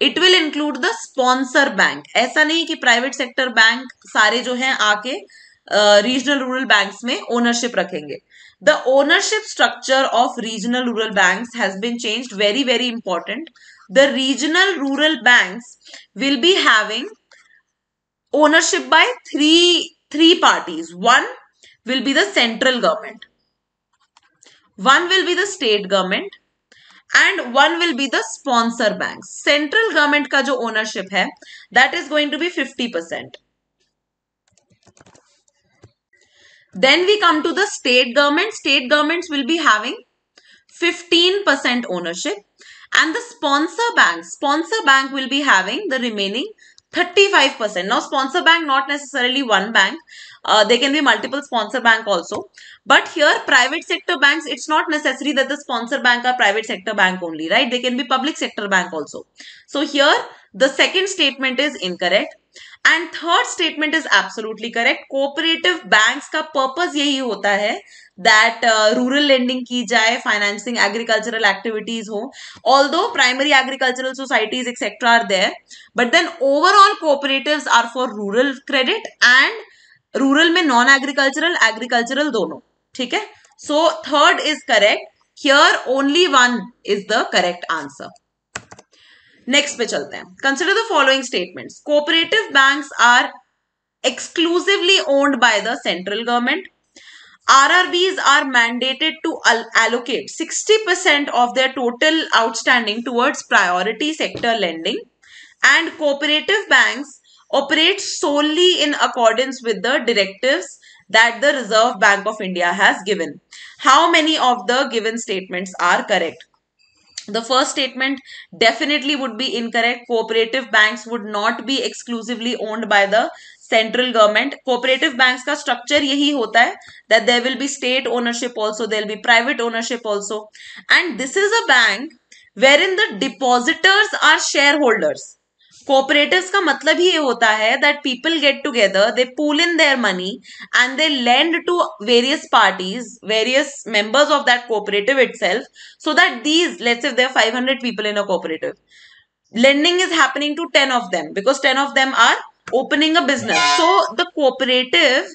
It will include the sponsor bank. Aisa nahi ki private sector bank sare jo hain aake regional rural banks mein ownership rakhenge. The ownership structure of regional rural banks has been changed. Very, very important. The regional rural banks will be having ownership by three three parties one will be the central government one will be the state government and one will be the sponsor banks central government ka jo ownership hai that is going to be 50% then we come to the state government state governments will be having 15% ownership and the sponsor bank sponsor bank will be having the remaining 35%. Now, sponsor bank, not necessarily one bank. Uh, they can be multiple sponsor bank also. But here private sector banks, it's not necessary that the sponsor bank are private sector bank only, right? They can be public sector bank also. So here the second statement is incorrect. And third statement is absolutely correct cooperative banks का purpose यही होता है that rural lending की जाए financing agricultural activities हो although primary agricultural societies etcetera are there but then overall cooperatives are for rural credit and rural में non agricultural agricultural दोनों ठीक है so third is correct here only one is the correct answer next पे चलते हैं consider the following statement cooperative bank are exclusively owned by the central government R R Bs are mandated to allocate sixty percent of the total outstanding towards priority sector lending and cooperative banks operates solely in accordance with the directives that the Reserve Bank of India has given. How many of the given statements are correct? The first statement definitely would be incorrect. Cooperative banks would not be exclusively owned by the central government. Cooperative banks ka structure yehi hota hai that there will be state ownership also, there will be private ownership also. And this is a bank wherein the depositors are shareholders. Cooperative का मतलब ही ये होता है that people get together they pool in their money and they lend to various parties various members of that cooperative it so that these let's if there five hundred people in a cooperative lending is happening to ten of them because ten of them are opening a business so the cooperative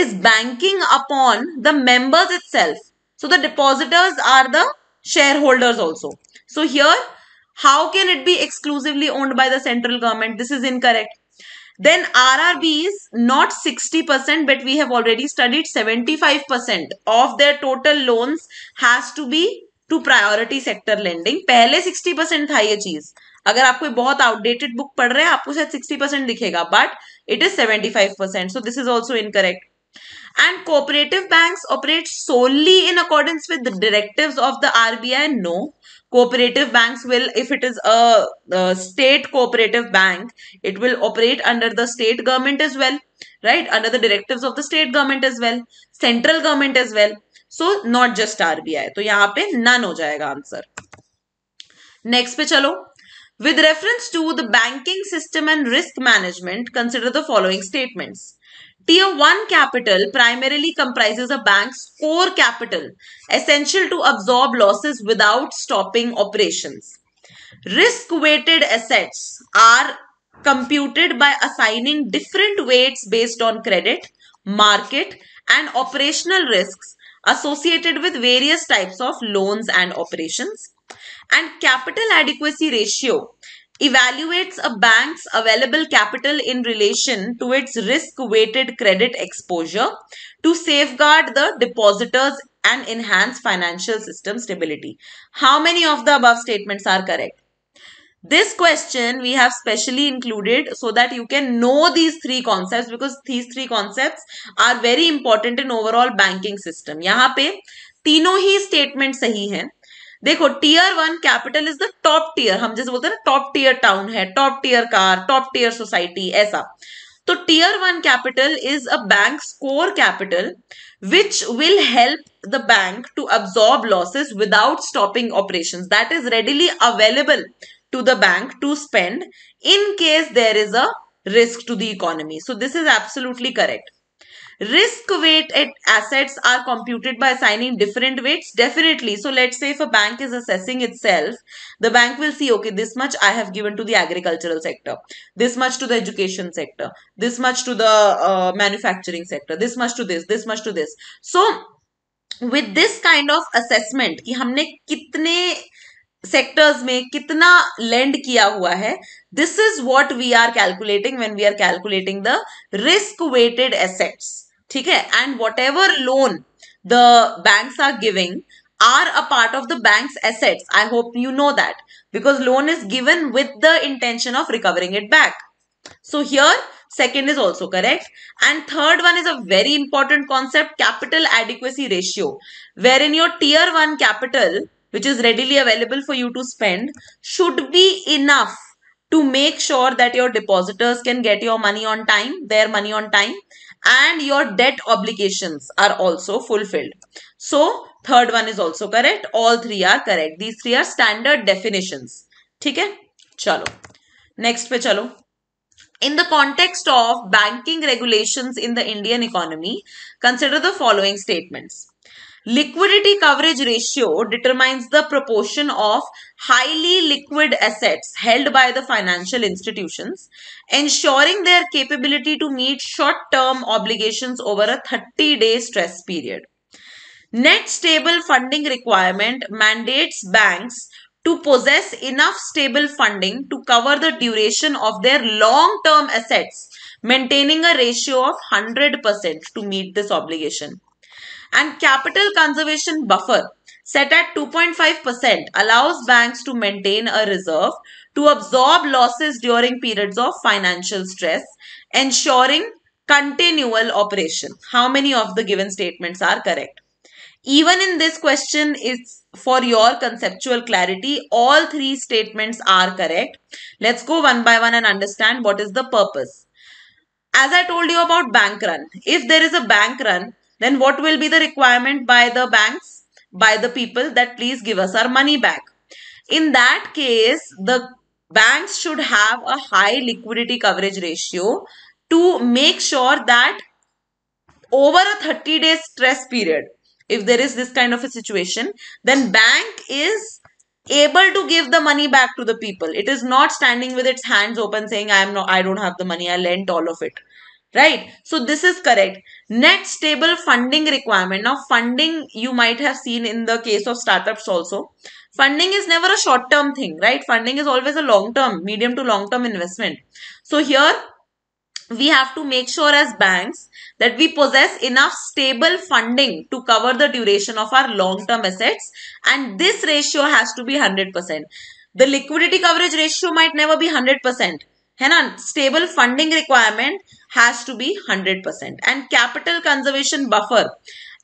is banking upon the members itself so the depositors are the shareholders also so here How can it be exclusively owned by the central government? This is incorrect. Then RRB is not 60%, but we have already studied 75% of their total loans has to be to priority sector lending. पहले 60% था ये चीज अगर आपको बहुत outdated book पढ़ रहे हैं आपको शायद सिक्सटी परसेंट दिखेगा but it is seventy five percent so this is And cooperative banks operate solely in accordance with the directives of the RBI? No. cooperative banks will if it is a, a, state cooperative bank it will operate under the state government as well right under the directives of the state government as well central government as well so not just rbi तो yahan pe none ho jayega answer next pe chalo With reference to the banking system and risk management, consider the following statements. Tier 1 capital primarily comprises a bank's core capital, essential to absorb losses without stopping operations. Risk-weighted assets are computed by assigning different weights based on credit, market, and operational risks associated with various types of loans and operations. And capital adequacy ratio evaluates a bank's available capital in relation to its risk-weighted credit exposure to safeguard the depositors and enhance financial system stability. How many of the above statements are correct? This question we have specially included so that you can know these three concepts because these three concepts are very important in overall banking system. यहाँ पे तीनों ही statement सही हैं देखो tier one capital is the top tier हम जैसे बोलते हैं ना टॉप टीयर टाउन है top tier car top tier society ऐसा तो tier one capital is a bank core capital which will help the bank to absorb losses without stopping operation that is readily available to the bank to spend in case there is a risk to the economy so this is absolutely correct Risk weight at assets are computed by assigning different weights? Definitely. So let's say if a bank is assessing itself, the bank will see, okay, this much I have given to the agricultural sector, this much to the education sector, this much to the uh, manufacturing sector, this much to this, this much to this. So with this kind of assessment, कि हमने कितने sectors में कितना land we हुआ है this is what we are calculating when we are calculating the risk weighted assets ठीक है and whatever loan the banks are are a part of the bank's assets. I hope you know that because loan is given with the intention of recovering it back. So here second is also correct and third one is a very important concept capital adequacy ratio wherein your tier 1 capital which is readily available for you to spend should be enough to make sure that your depositors can get your money on time, their money on time and your debt obligations are also fulfilled. So third one is also correct. All three are correct. These three are standard definitions. Okay. Chalo. Next, pe chalo. In the context of banking regulations in the Indian economy, consider the following statements. Liquidity coverage ratio determines the proportion of highly liquid assets held by the financial institutions, ensuring their capability to meet short-term obligations over a 30-day stress period. Net stable funding requirement mandates banks to possess enough stable funding to cover the duration of their long-term assets, maintaining a ratio of 100% to meet this obligation and capital conservation buffer set at 2.5% allows banks to maintain a reserve to absorb losses during periods of financial stress, ensuring continual operation. How many of the given statements are correct? Even in this question, it's for your conceptual clarity, all three statements are correct. Let's go one by one and understand what is the purpose. As I told you about bank run, if there is a bank run, then what will be the requirement by the banks, by the people that please give us our money back. In that case, the banks should have a high liquidity coverage ratio to make sure that over a 30 day stress period, if there is this kind of a situation, then bank is able to give the money back to the people. It is not standing with its hands open saying, I am not, I don't have the money, I lent all of it. Right? So this is correct. Net stable funding requirement. Now, funding you might have seen in the case of startups also. Funding is never a short term thing, right? Funding is always a long term, medium to long term investment. So, here we have to make sure as banks that we possess enough stable funding to cover the duration of our long term assets, and this ratio has to be 100%. The liquidity coverage ratio might never be 100%. है ना funding requirement has to be 100% and capital conservation buffer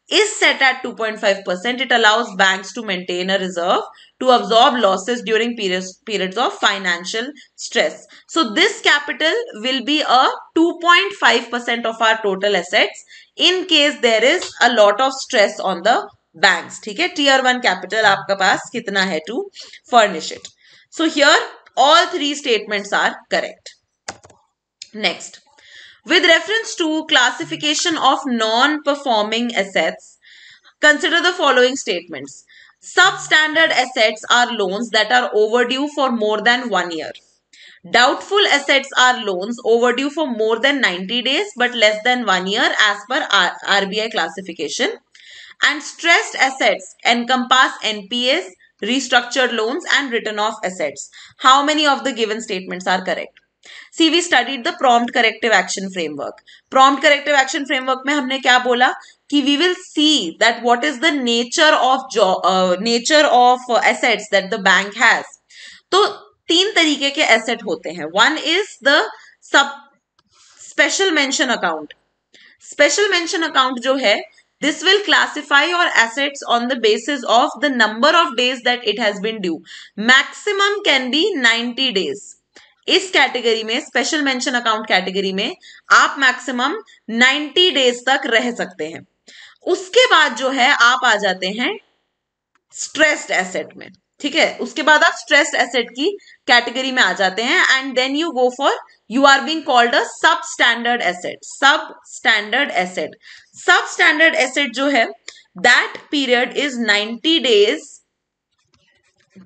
is set at 2.5%. It allows banks to maintain a reserve to absorb losses during periods, periods of financial stress. So this capital will be a 2.5% of our total assets in case there is a lot of stress on the banks. Okay, tier 1 capital आपका पास कितना है to furnish it. So here all three statements are correct. Next. With reference to classification of non-performing assets, consider the following statements. Substandard assets are loans that are overdue for more than one year. Doubtful assets are loans overdue for more than 90 days but less than one year as per RBI classification. And stressed assets encompass NPS, restructured loans and written off assets. How many of the given statements are correct? See we studied the prompt corrective action framework prompt corrective action framework में हमने क्या बोला कि we will see that what is the nature of nature of assets that the bank has तो तीन तरीके के asset होते हैं one is the sub special mention account special mention account जो है this will classify your assets on the basis of the number of days that it has been due maximum can be 90 days इस category में special mention account category में आप maximum 90 days तक रह सकते हैं उसके बाद जो है आप आ जाते हैं स्ट्रेस्ड एसेट में ठीक है उसके बाद आप स्ट्रेस्ड एसेट की कैटेगरी में आ जाते हैं and then you go for you are being called a substandard asset substandard asset substandard asset जो है that period is 90 days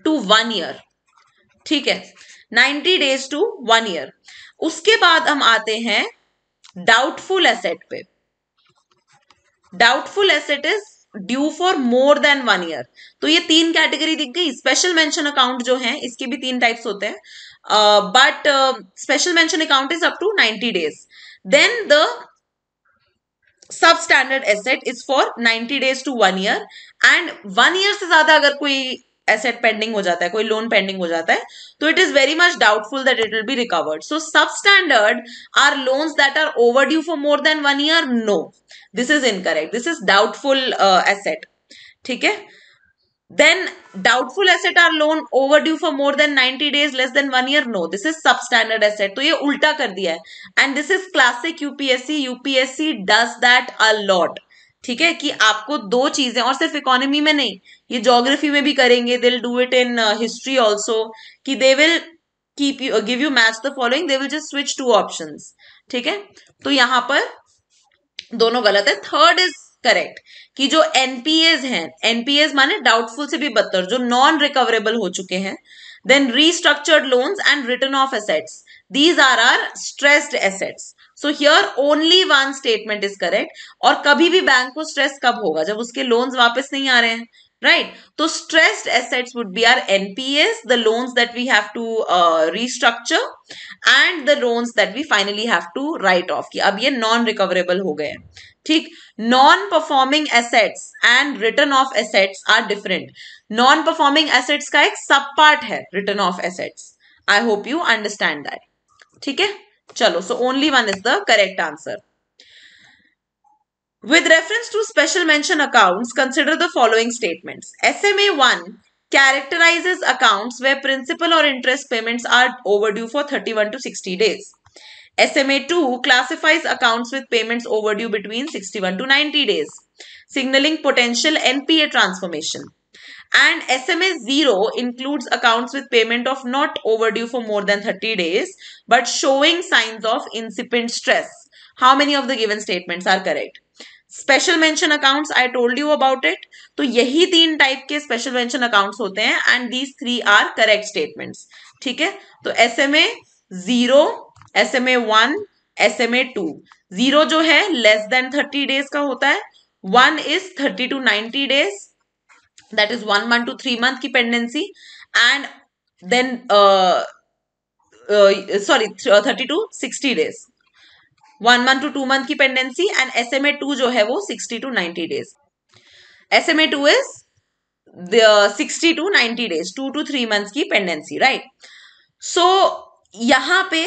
to one year ठीक है ninety days to one year उसके बाद हम आते हैं doubtful asset पे doubtful asset is due for more than one year तो ये तीन कैटेगरी दिख गई स्पेशल मेंशन अकाउंट जो है इसके भी तीन टाइप्स होते हैं but special mention account is up to 90 days then the substandard asset is for 90 days to one year and one year से ज्यादा अगर कोई एसेट पेंडिंग हो जाता है कोई लोन पेंडिंग हो जाता है तो it is very much doubtful that it will be recovered so substandard are loans that are overdue for more than one year no this is incorrect this is doubtful asset ठीक है then doubtful asset are loan overdue for more than 90 days less than one year no this is substandard asset तो ये उल्टा कर दिया है and this is classic UPSC UPSC does that a lot ठीक है कि आपको दो चीजें और सिर्फ इकोनॉमी में नहीं ये जोग्राफी में भी करेंगे they'll do it in history also कि they will keep you give you match the following they will just switch to option ठीक है तो यहां पर दोनों गलत है थर्ड इज करेक्ट कि जो एनपीएज हैं एनपीएज माने डाउटफुल से भी बदतर जो नॉन रिकवरेबल हो चुके हैं Then restructured loans and written off assets. These are our stressed assets. So here only one statement is correct. Or, कभी भी bank को stress कब होगा जब उसके loans वापस नहीं आ रहे right? तो stressed assets would be our NPS, the loans that we have to uh, restructure and the loans that we finally have to write off. कि अब ये non recoverable हो ठीक non performing assets and return of assets are different non performing assets का एक sub part है return of assets I hope you understand that ठीक है चलो so only one is the correct answer with reference to special mention accounts consider the following statements S M A one characterises accounts where principal और interest payments are overdue for thirty one to sixty days SMA 2 classifies accounts with payments overdue between 61 to 90 days, signaling potential NPA transformation. And SMA 0 includes accounts with payment of not overdue for more than 30 days, but showing signs of incipient stress. How many of the given statements are correct? Special mention accounts I told you about it तो यही तीन type के special mention accounts होते हैं and these three are correct statements ठीक है तो S M A zero S M A one S M A two zero जो है लेस देन थर्टी डेज का होता है one is thirty to ninety days that is one month to three month की pendency and then sorry thirty to sixty days one month to two month की pendency and S M A two जो है वो sixty to ninety days S M A two is sixty to ninety days two to three month की pendency right so यहां पे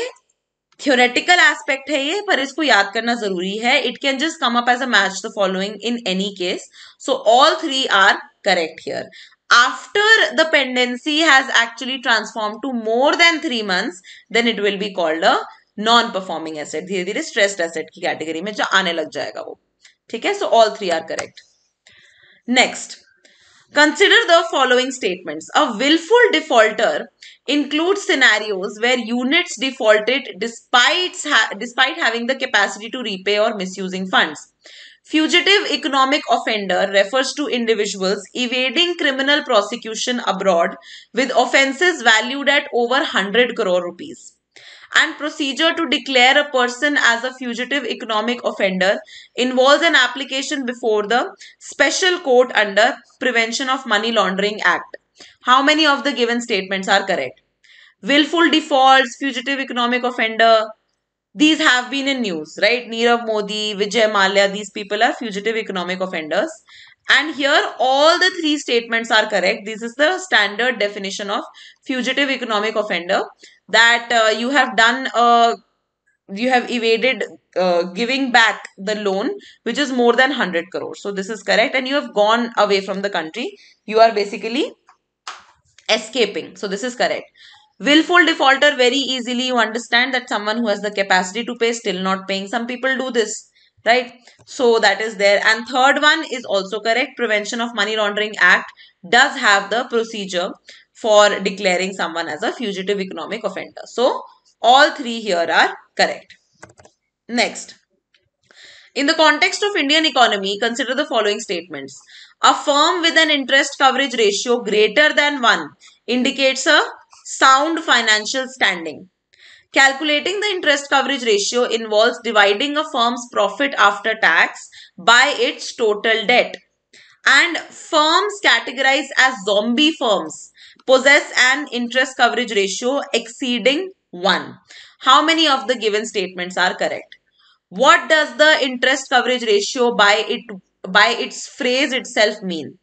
theoretical aspect है ये पर इसको याद करना जरूरी है it can just come up as a match the following in any case so all three are correct here after the pendency has actually transformed to more than three months then it will be called a non performing asset धीरे धीरे stressed asset की category में जो आने लग जाएगा वो ठीक है so all three are correct next Consider the following statements. A willful defaulter includes scenarios where units defaulted despite, ha despite having the capacity to repay or misusing funds. Fugitive economic offender refers to individuals evading criminal prosecution abroad with offences valued at over 100 crore rupees and procedure to declare a person as a fugitive economic offender involves an application before the special court under Prevention of Money Laundering Act. How many of the given statements are correct? Willful defaults, fugitive economic offender, these have been in news, right? Nirav Modi, Vijay Mallya. these people are fugitive economic offenders. And here all the three statements are correct. This is the standard definition of fugitive economic offender that uh, you have done uh, you have evaded uh, giving back the loan which is more than 100 crores so this is correct and you have gone away from the country you are basically escaping so this is correct willful defaulter very easily you understand that someone who has the capacity to pay still not paying some people do this right so that is there and third one is also correct prevention of money laundering act does have the procedure for declaring someone as a fugitive economic offender. So, all three here are correct. Next. In the context of Indian economy, consider the following statements. A firm with an interest coverage ratio greater than 1 indicates a sound financial standing. Calculating the interest coverage ratio involves dividing a firm's profit after tax by its total debt. And firms categorized as zombie firms possess an interest coverage ratio exceeding 1. How many of the given statements are correct? What does the interest coverage ratio by it by its phrase itself mean?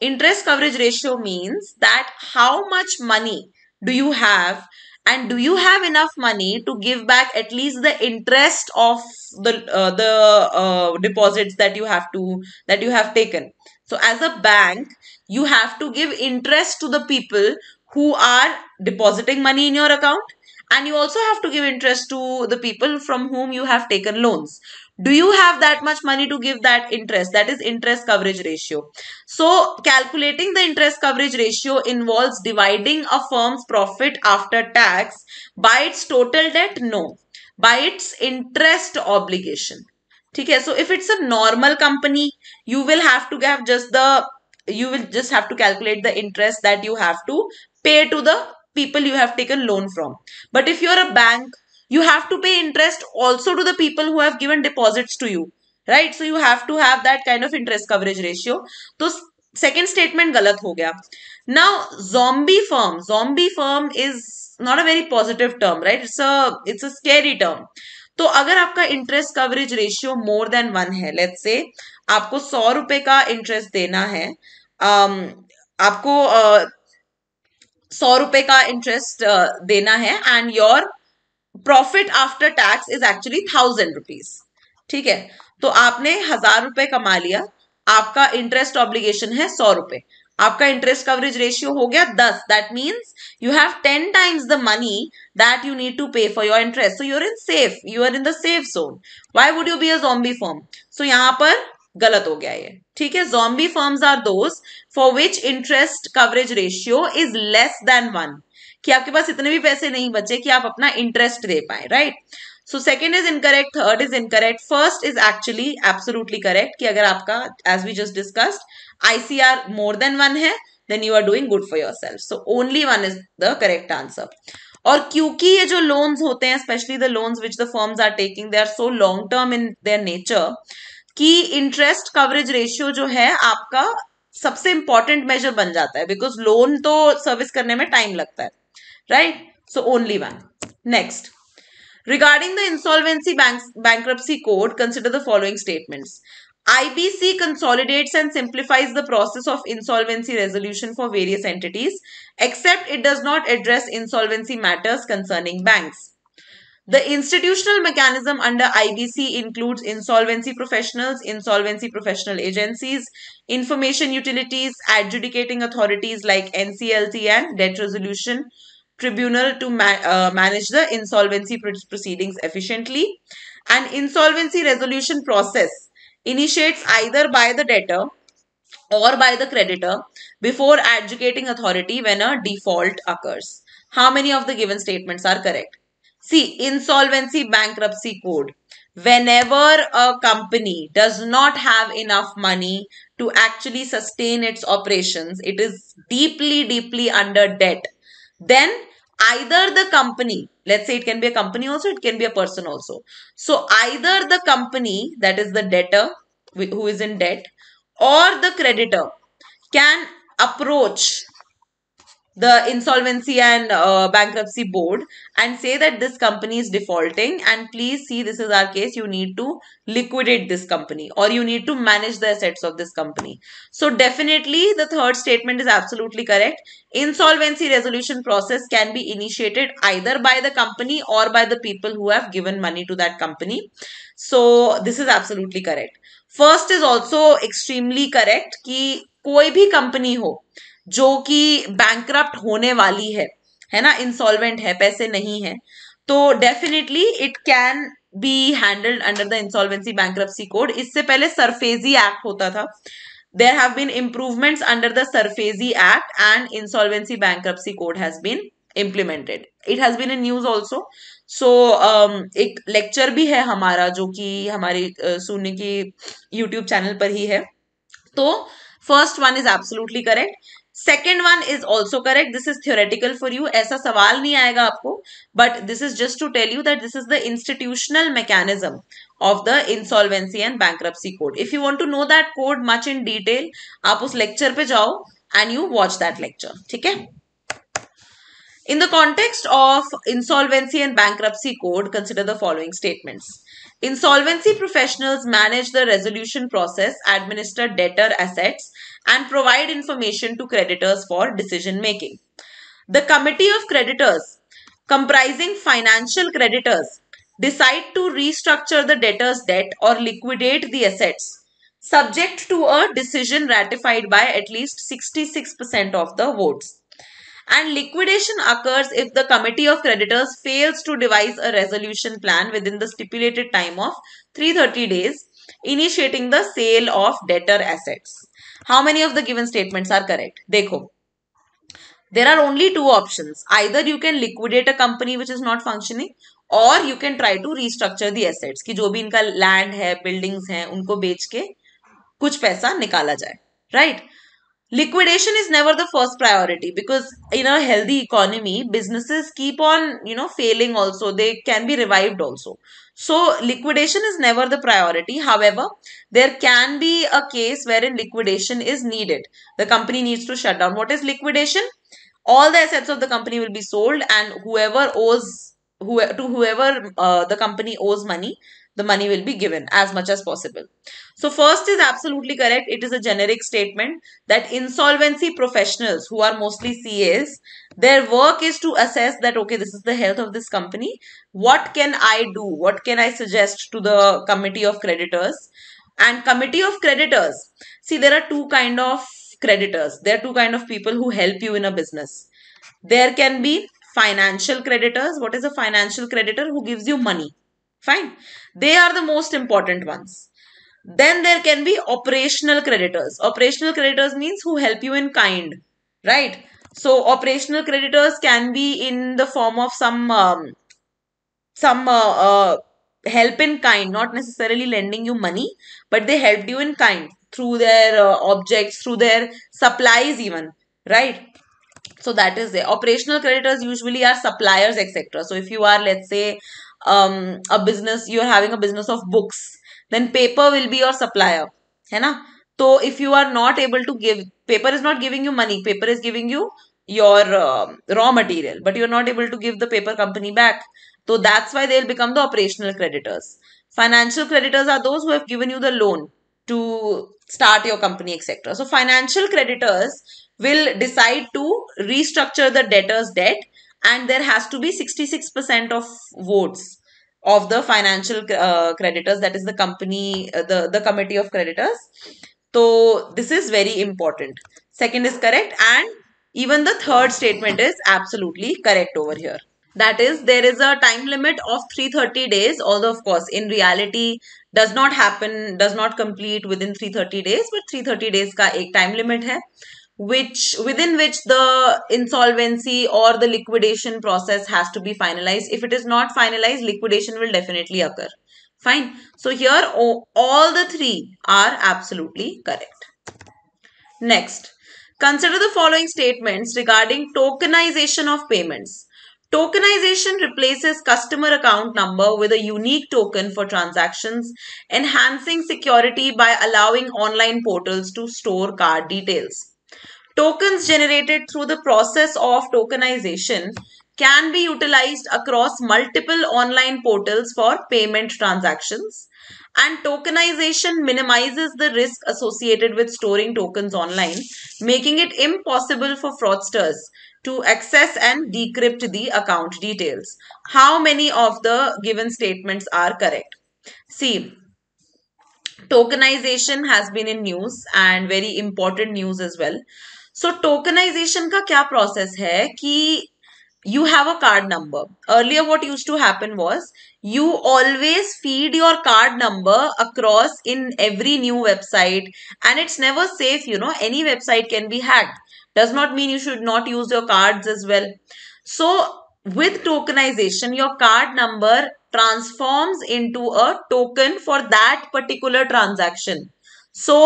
Interest coverage ratio means that how much money do you have and do you have enough money to give back at least the interest of the uh, the uh, deposits that you have to that you have taken so as a bank, you have to give interest to the people who are depositing money in your account and you also have to give interest to the people from whom you have taken loans do you have that much money to give that interest that is interest coverage ratio so calculating the interest coverage ratio involves dividing a firm's profit after tax by its total debt no by its interest obligation okay so if it's a normal company you will have to have just the you will just have to calculate the interest that you have to pay to the people you have taken loan from but if you're a bank you have to pay interest also to the people who have given deposits to you right so you have to have that kind of interest coverage ratio so second statement galat ho now zombie firm zombie firm is not a very positive term right it's a it's a scary term तो अगर आपका interest coverage ratio more than one है let's say आपको सौ रुपए का interest देना है um, आपको uh, सौ रुपए का इंटरेस्ट uh, देना है and your profit after tax is actually thousand rupees ठीक है तो आपने हजार रुपए कमा लिया आपका इंटरेस्ट ऑब्लिगेशन है सौ रुपए आपका इंटरेस्ट कवरेज रेशियो हो गया दस that means you have ten times the money that you need to pay for your interest so you're in safe you are in the safe zone why would you be a zombie firm so यहाँ पर गलत हो गया ये ठीक है zombie firms are those for which interest coverage ratio is less than one कि आपके पास इतने भी पैसे नहीं बचे कि आप अपना इंटरेस्ट दे पाए right so second is incorrect third is incorrect first is actually absolutely correct कि अगर आपका as we just discussed ICR more than one है then you are doing good for yourself. So only one is the correct answer. और क्योंकि ये जो loans होते हैं specially the loans which the firms are taking they are so long term in their nature कि interest coverage ratio जो है आपका सबसे इंपॉर्टेंट मेजर बन जाता है बिकॉज लोन तो सर्विस करने में टाइम लगता है right so only one next regarding the insolvency bank bankruptcy code consider the following statements IBC consolidates and simplifies the process of insolvency resolution for various entities, except it does not address insolvency matters concerning banks. The institutional mechanism under IBC includes insolvency professionals, insolvency professional agencies, information utilities, adjudicating authorities like NCLT and debt resolution tribunal to ma uh, manage the insolvency proceedings efficiently. and insolvency resolution process initiates either by the debtor or by the creditor before adjudicating authority when a default occurs. How many of the given statements are correct? See, insolvency bankruptcy code. Whenever a company does not have enough money to actually sustain its operations, it is deeply, deeply under debt. Then either the company let's say it can be a company also it can be a person also so either the company that is the debtor who is in debt or the creditor can approach the insolvency and uh, bankruptcy board and say that this company is defaulting and please see this is our case you need to liquidate this company or you need to manage the assets of this company so definitely the third statement is absolutely correct insolvency resolution process can be initiated either by the company or by the people who have given money to that company so this is absolutely correct first is also extremely correct ki koi bhi company ho जो कि bank होने वाली है है ना insolvent है पैसे नहीं है तो definitely it can be handled under the insolvency bankruptcy code इससे पहले सरफेजी एक्ट होता था there have been improvements under the Surfazi Act and Insolvency Bankruptcy Code has been implemented. It has been in news also. So um, एक lecture भी है हमारा जो कि हमारे uh, सुनने की YouTube चैनल पर ही है तो first one is absolutely correct second one is also correct this is theoretical for you ऐसा सवाल नहीं आएगा आपको but this is just to tell you that this is the institutional mechanism of the insolvency and bank code if you want to know that code much in detail आप उस lecture पे जाओ and you watch that lecture ठीक है in the context of insolvency and bank code consider the following statements insolvency professionals manage the resolution process administer debtor assets and provide information to creditors for decision making. The committee of creditors comprising financial creditors decide to restructure the debtor's debt or liquidate the assets subject to a decision ratified by at least 66% of the votes. And liquidation occurs if the committee of creditors fails to devise a resolution plan within the stipulated time of 330 days, initiating the sale of debtor assets. How many of the given statements are correct देखो there are only two option either you can liquidate a company which is not functioning or you can try to restructure the assets की जो भी इनका land है buildings हैं उनको बेच के कुछ पैसा निकाला जाए right liquidation is never the first priority because in a healthy economy businesses keep on you know failing also they can be revived also So liquidation is never the priority. However, there can be a case wherein liquidation is needed. The company needs to shut down. What is liquidation? All the assets of the company will be sold and whoever owes who, to whoever uh, the company owes money, the money will be given as much as possible. So first is absolutely correct. It is a generic statement that insolvency professionals who are mostly CAs, their work is to assess that, okay, this is the health of this company. What can I do? What can I suggest to the committee of creditors? And committee of creditors, see, there are two kind of creditors. There are two kind of people who help you in a business. There can be financial creditors. What is a financial creditor? Who gives you money. Fine. They are the most important ones. Then there can be operational creditors. Operational creditors means who help you in kind, right? So operational creditors can be in the form of some um, some uh, uh, help in kind, not necessarily lending you money, but they helped you in kind through their uh, objects, through their supplies even, right? So that is there. Operational creditors usually are suppliers, etc. So if you are, let's say, um, a business you are having a business of books then paper will be your supplier hai na so if you are not able to give paper is not giving you money paper is giving you your um, raw material but you are not able to give the paper company back so that's why they'll become the operational creditors financial creditors are those who have given you the loan to start your company etc so financial creditors will decide to restructure the debtor's debt and there has to be 66% of votes of the financial uh, creditors that is the company uh, the the committee of creditors so this is very important second is correct and even the third statement is absolutely correct over here that is there is a time limit of 330 days although of course in reality does not happen does not complete within 330 days but 330 days ka ek time limit hai which within which the insolvency or the liquidation process has to be finalized if it is not finalized liquidation will definitely occur fine so here all the three are absolutely correct next consider the following statements regarding tokenization of payments Tokenization replaces customer account number with a unique token for transactions, enhancing security by allowing online portals to store card details. Tokens generated through the process of tokenization can be utilized across multiple online portals for payment transactions. And tokenization minimizes the risk associated with storing tokens online, making it impossible for fraudsters to access and decrypt the account details. How many of the given statements are correct? See, tokenization has been in news and very important news as well. So tokenisation का क्या process है कि you have a card number earlier what used to happen was you always feed your card number across in every new website and it's never safe you know any website can be hack does not mean you should not use your card as well so with tokenisation your card number transforms in a token for that particular transaction so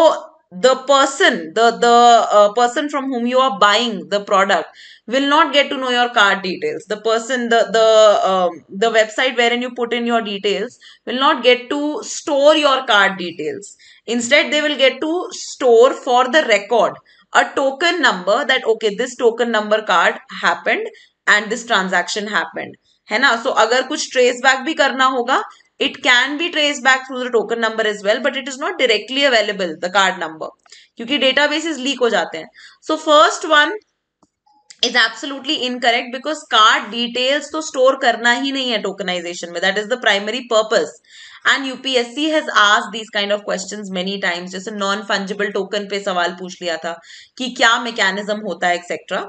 the person the the uh, person from whom you are buying the product will not get to know your card details the person the the um, the website wherein you put in your details will not get to store your card details instead they will get to store for the record a token number that okay this token number card happened and this transaction happened है ना so, agar कुछ trace back भी करना होगा it can be traced back through the token number as well but it is not directly available the card number क्योंकि databases leak हो जाते हैं so first one is absolutely incorrect because card details तो store करना ही नहीं है tokenization में that is the primary purpose and UPSC has asked these kind of questions many times जैसे non fungible token पे सवाल पूछ लिया था कि क्या mechanism होता है etc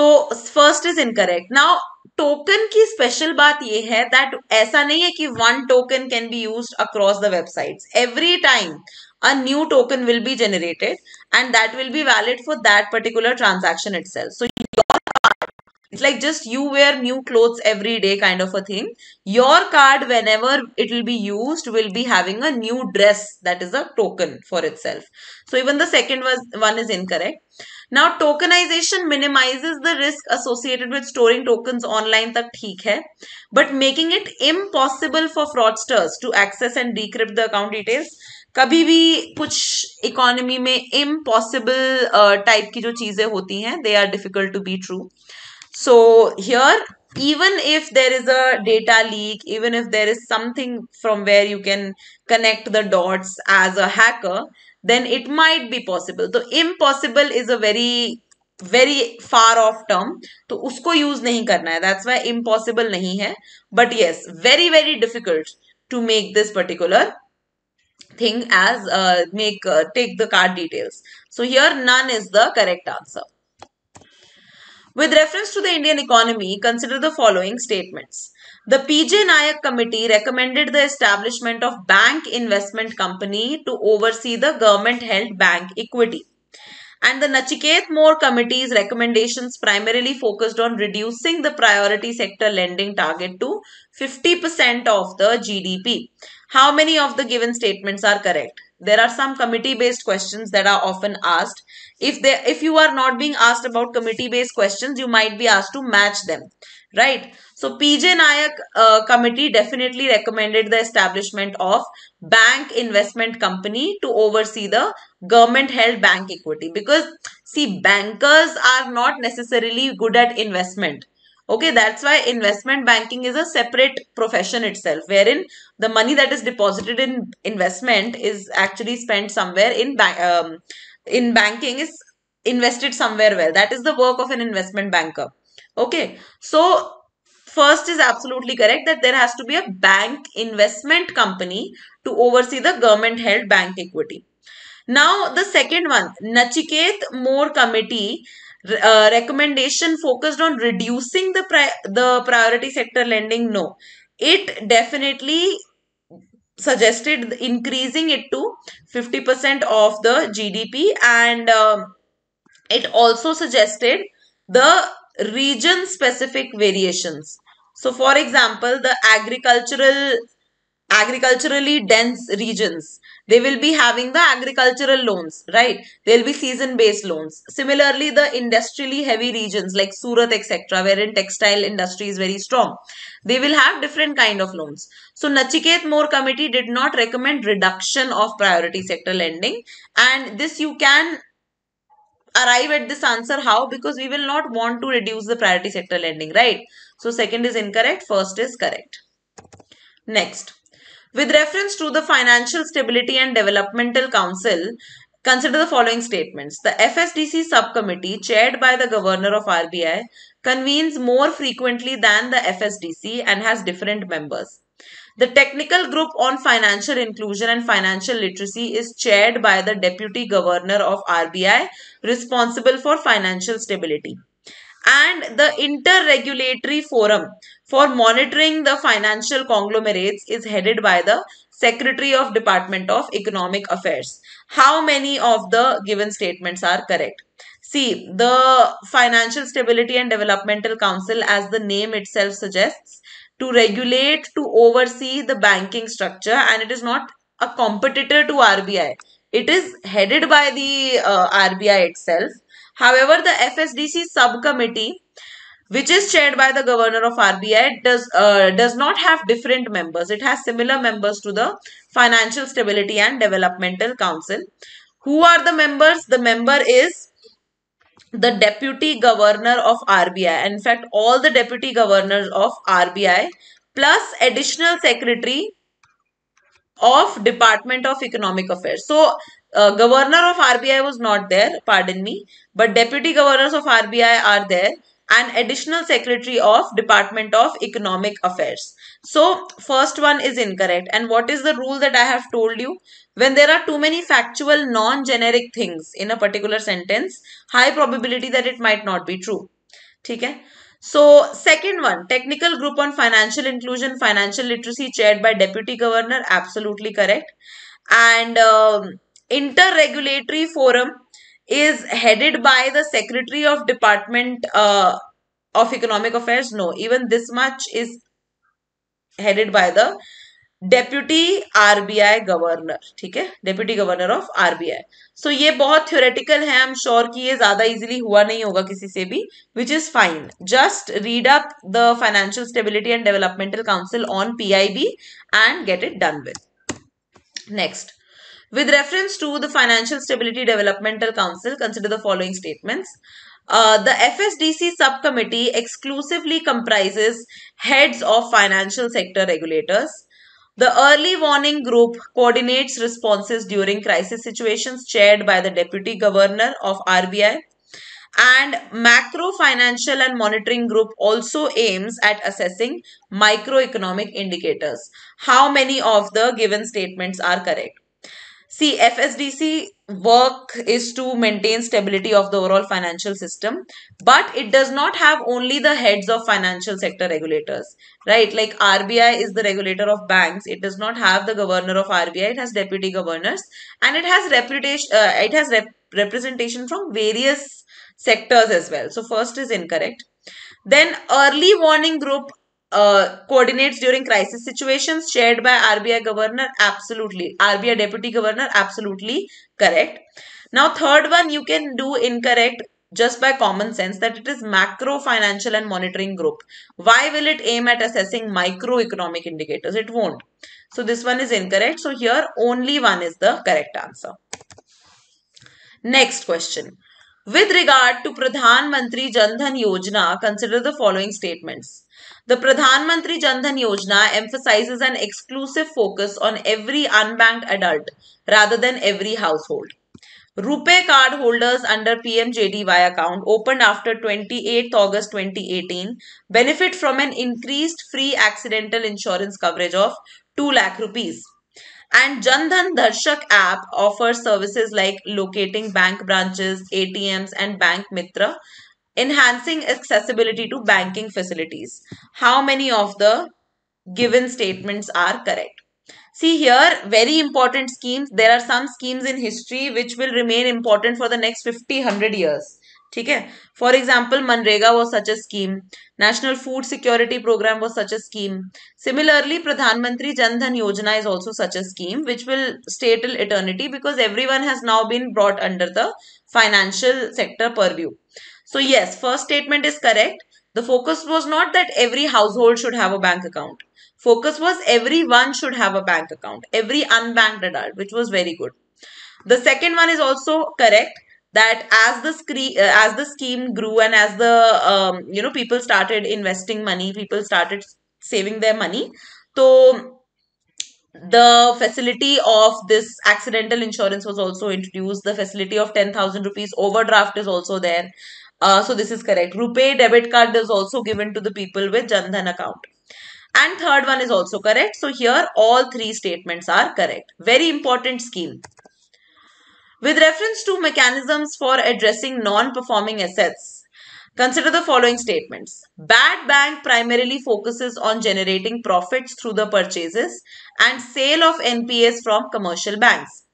तो first is incorrect now token की स्पेशल बात यह है दैट ऐसा नहीं है कि one token can be use across the website every time a new token will be generated and that will be valid for that particular transaction it so it's like just you wear new clothes every day kind of a thing your card whenever it will be used will be having a new dress that is a token for itself so even the second was one is incorrect now tokenization minimizes the risk associated with storing tokens online tak theek hai but making it impossible for fraudsters to access and decrypt the account details कभी भी कुछ economy में impossible type uh, की जो चीज़ें होती they are difficult to be true. So here, even if there is a data leak, even if there is something from where you can connect the dots as a hacker, then it might be possible. So impossible is a very very far off term. to usko use nahi karna hai. That's why impossible nahi hai. But yes, very, very difficult to make this particular thing as uh, make uh, take the card details so here none is the correct answer with reference to the Indian economy, consider the following statements. The PJ Nayak Committee recommended the establishment of Bank Investment Company to oversee the government-held bank equity. And the Nachiket Moore Committee's recommendations primarily focused on reducing the priority sector lending target to 50% of the GDP. How many of the given statements are correct? There are some committee-based questions that are often asked if they if you are not being asked about committee based questions you might be asked to match them right so pj nayak uh, committee definitely recommended the establishment of bank investment company to oversee the government held bank equity because see bankers are not necessarily good at investment okay that's why investment banking is a separate profession itself wherein the money that is deposited in investment is actually spent somewhere in um, in banking is invested somewhere well. That is the work of an investment banker. Okay. So first is absolutely correct that there has to be a bank investment company to oversee the government held bank equity. Now the second one, Nachiket Moore Committee uh, recommendation focused on reducing the, pri the priority sector lending. No, it definitely suggested increasing it to 50% of the GDP and uh, it also suggested the region specific variations. So for example, the agricultural agriculturally dense regions they will be having the agricultural loans right they'll be season based loans similarly the industrially heavy regions like surat etc wherein textile industry is very strong they will have different kind of loans so nachiket more committee did not recommend reduction of priority sector lending and this you can arrive at this answer how because we will not want to reduce the priority sector lending right so second is incorrect first is correct next with reference to the Financial Stability and Developmental Council, Consider the following statements. The FSDC subcommittee, chaired by the Governor of RBI, convenes more frequently than the FSDC and has different members. The technical group on financial inclusion and financial literacy is chaired by the Deputy Governor of RBI, responsible for financial stability. And the Inter-Regulatory Forum, for monitoring the financial conglomerates is headed by the Secretary of Department of Economic Affairs. How many of the given statements are correct? See, the Financial Stability and Developmental Council, as the name itself suggests, to regulate, to oversee the banking structure, and it is not a competitor to RBI. It is headed by the uh, RBI itself. However, the FSDC subcommittee which is chaired by the governor of RBI does uh, does not have different members. It has similar members to the Financial Stability and Developmental Council. Who are the members? The member is the deputy governor of RBI. In fact, all the deputy governors of RBI plus additional secretary of Department of Economic Affairs. So, uh, governor of RBI was not there, pardon me, but deputy governors of RBI are there and additional secretary of department of economic affairs so first one is incorrect and what is the rule that i have told you when there are too many factual non-generic things in a particular sentence high probability that it might not be true ठीक है so second one technical group on financial inclusion financial literacy chaired by deputy governor absolutely correct and uh, um, regulatory forum is headed by the secretary of department uh, of economic affairs no even this much is headed by the deputy rbi governor okay deputy governor of rbi so ye bahut theoretical hai i'm sure ki ye zyada easily hua nahi hoga which is fine just read up the financial stability and developmental council on pib and get it done with next with reference to the Financial Stability Developmental Council, consider the following statements. Uh, the FSDC subcommittee exclusively comprises heads of financial sector regulators. The early warning group coordinates responses during crisis situations chaired by the deputy governor of RBI. And macro financial and monitoring group also aims at assessing microeconomic indicators. How many of the given statements are correct? See, FSDC work is to maintain stability of the overall financial system, but it does not have only the heads of financial sector regulators, right? Like RBI is the regulator of banks. It does not have the governor of RBI. It has deputy governors, and it has reputation. Uh, it has rep representation from various sectors as well. So first is incorrect. Then early warning group uh, coordinates during crisis situations shared by RBI governor? Absolutely. RBI deputy governor? Absolutely correct. Now, third one you can do incorrect just by common sense that it is macro financial and monitoring group. Why will it aim at assessing microeconomic indicators? It won't. So this one is incorrect. So here only one is the correct answer. Next question. With regard to Pradhan Mantri Jan Dhan Yojana, consider the following statements. The Pradhan Mantri Jan Dhan Yojana emphasizes an exclusive focus on every unbanked adult rather than every household. Rupee card holders under PMJDY account opened after 28 August 2018 benefit from an increased free accidental insurance coverage of 2 lakh rupees. And Jan Dhan Darshak app offers services like locating bank branches, ATMs and Bank Mitra enhancing accessibility to banking facilities how many of the given statements are correct see here very important schemes there are some schemes in history which will remain important for the next 50 100 years okay for example manrega was such a scheme national food security program was such a scheme similarly pradhan mantri jandhan yojana is also such a scheme which will stay till eternity because everyone has now been brought under the financial sector purview so yes, first statement is correct. The focus was not that every household should have a bank account. Focus was everyone should have a bank account, every unbanked adult, which was very good. The second one is also correct that as the uh, as the scheme grew and as the um, you know people started investing money, people started saving their money. So the facility of this accidental insurance was also introduced. The facility of 10,000 rupees overdraft is also there. Uh, so this is correct. Rupee debit card is also given to the people with Jandhan account. And third one is also correct. So here all three statements are correct. Very important scheme. With reference to mechanisms for addressing non-performing assets, consider the following statements. Bad bank primarily focuses on generating profits through the purchases and sale of NPS from commercial banks.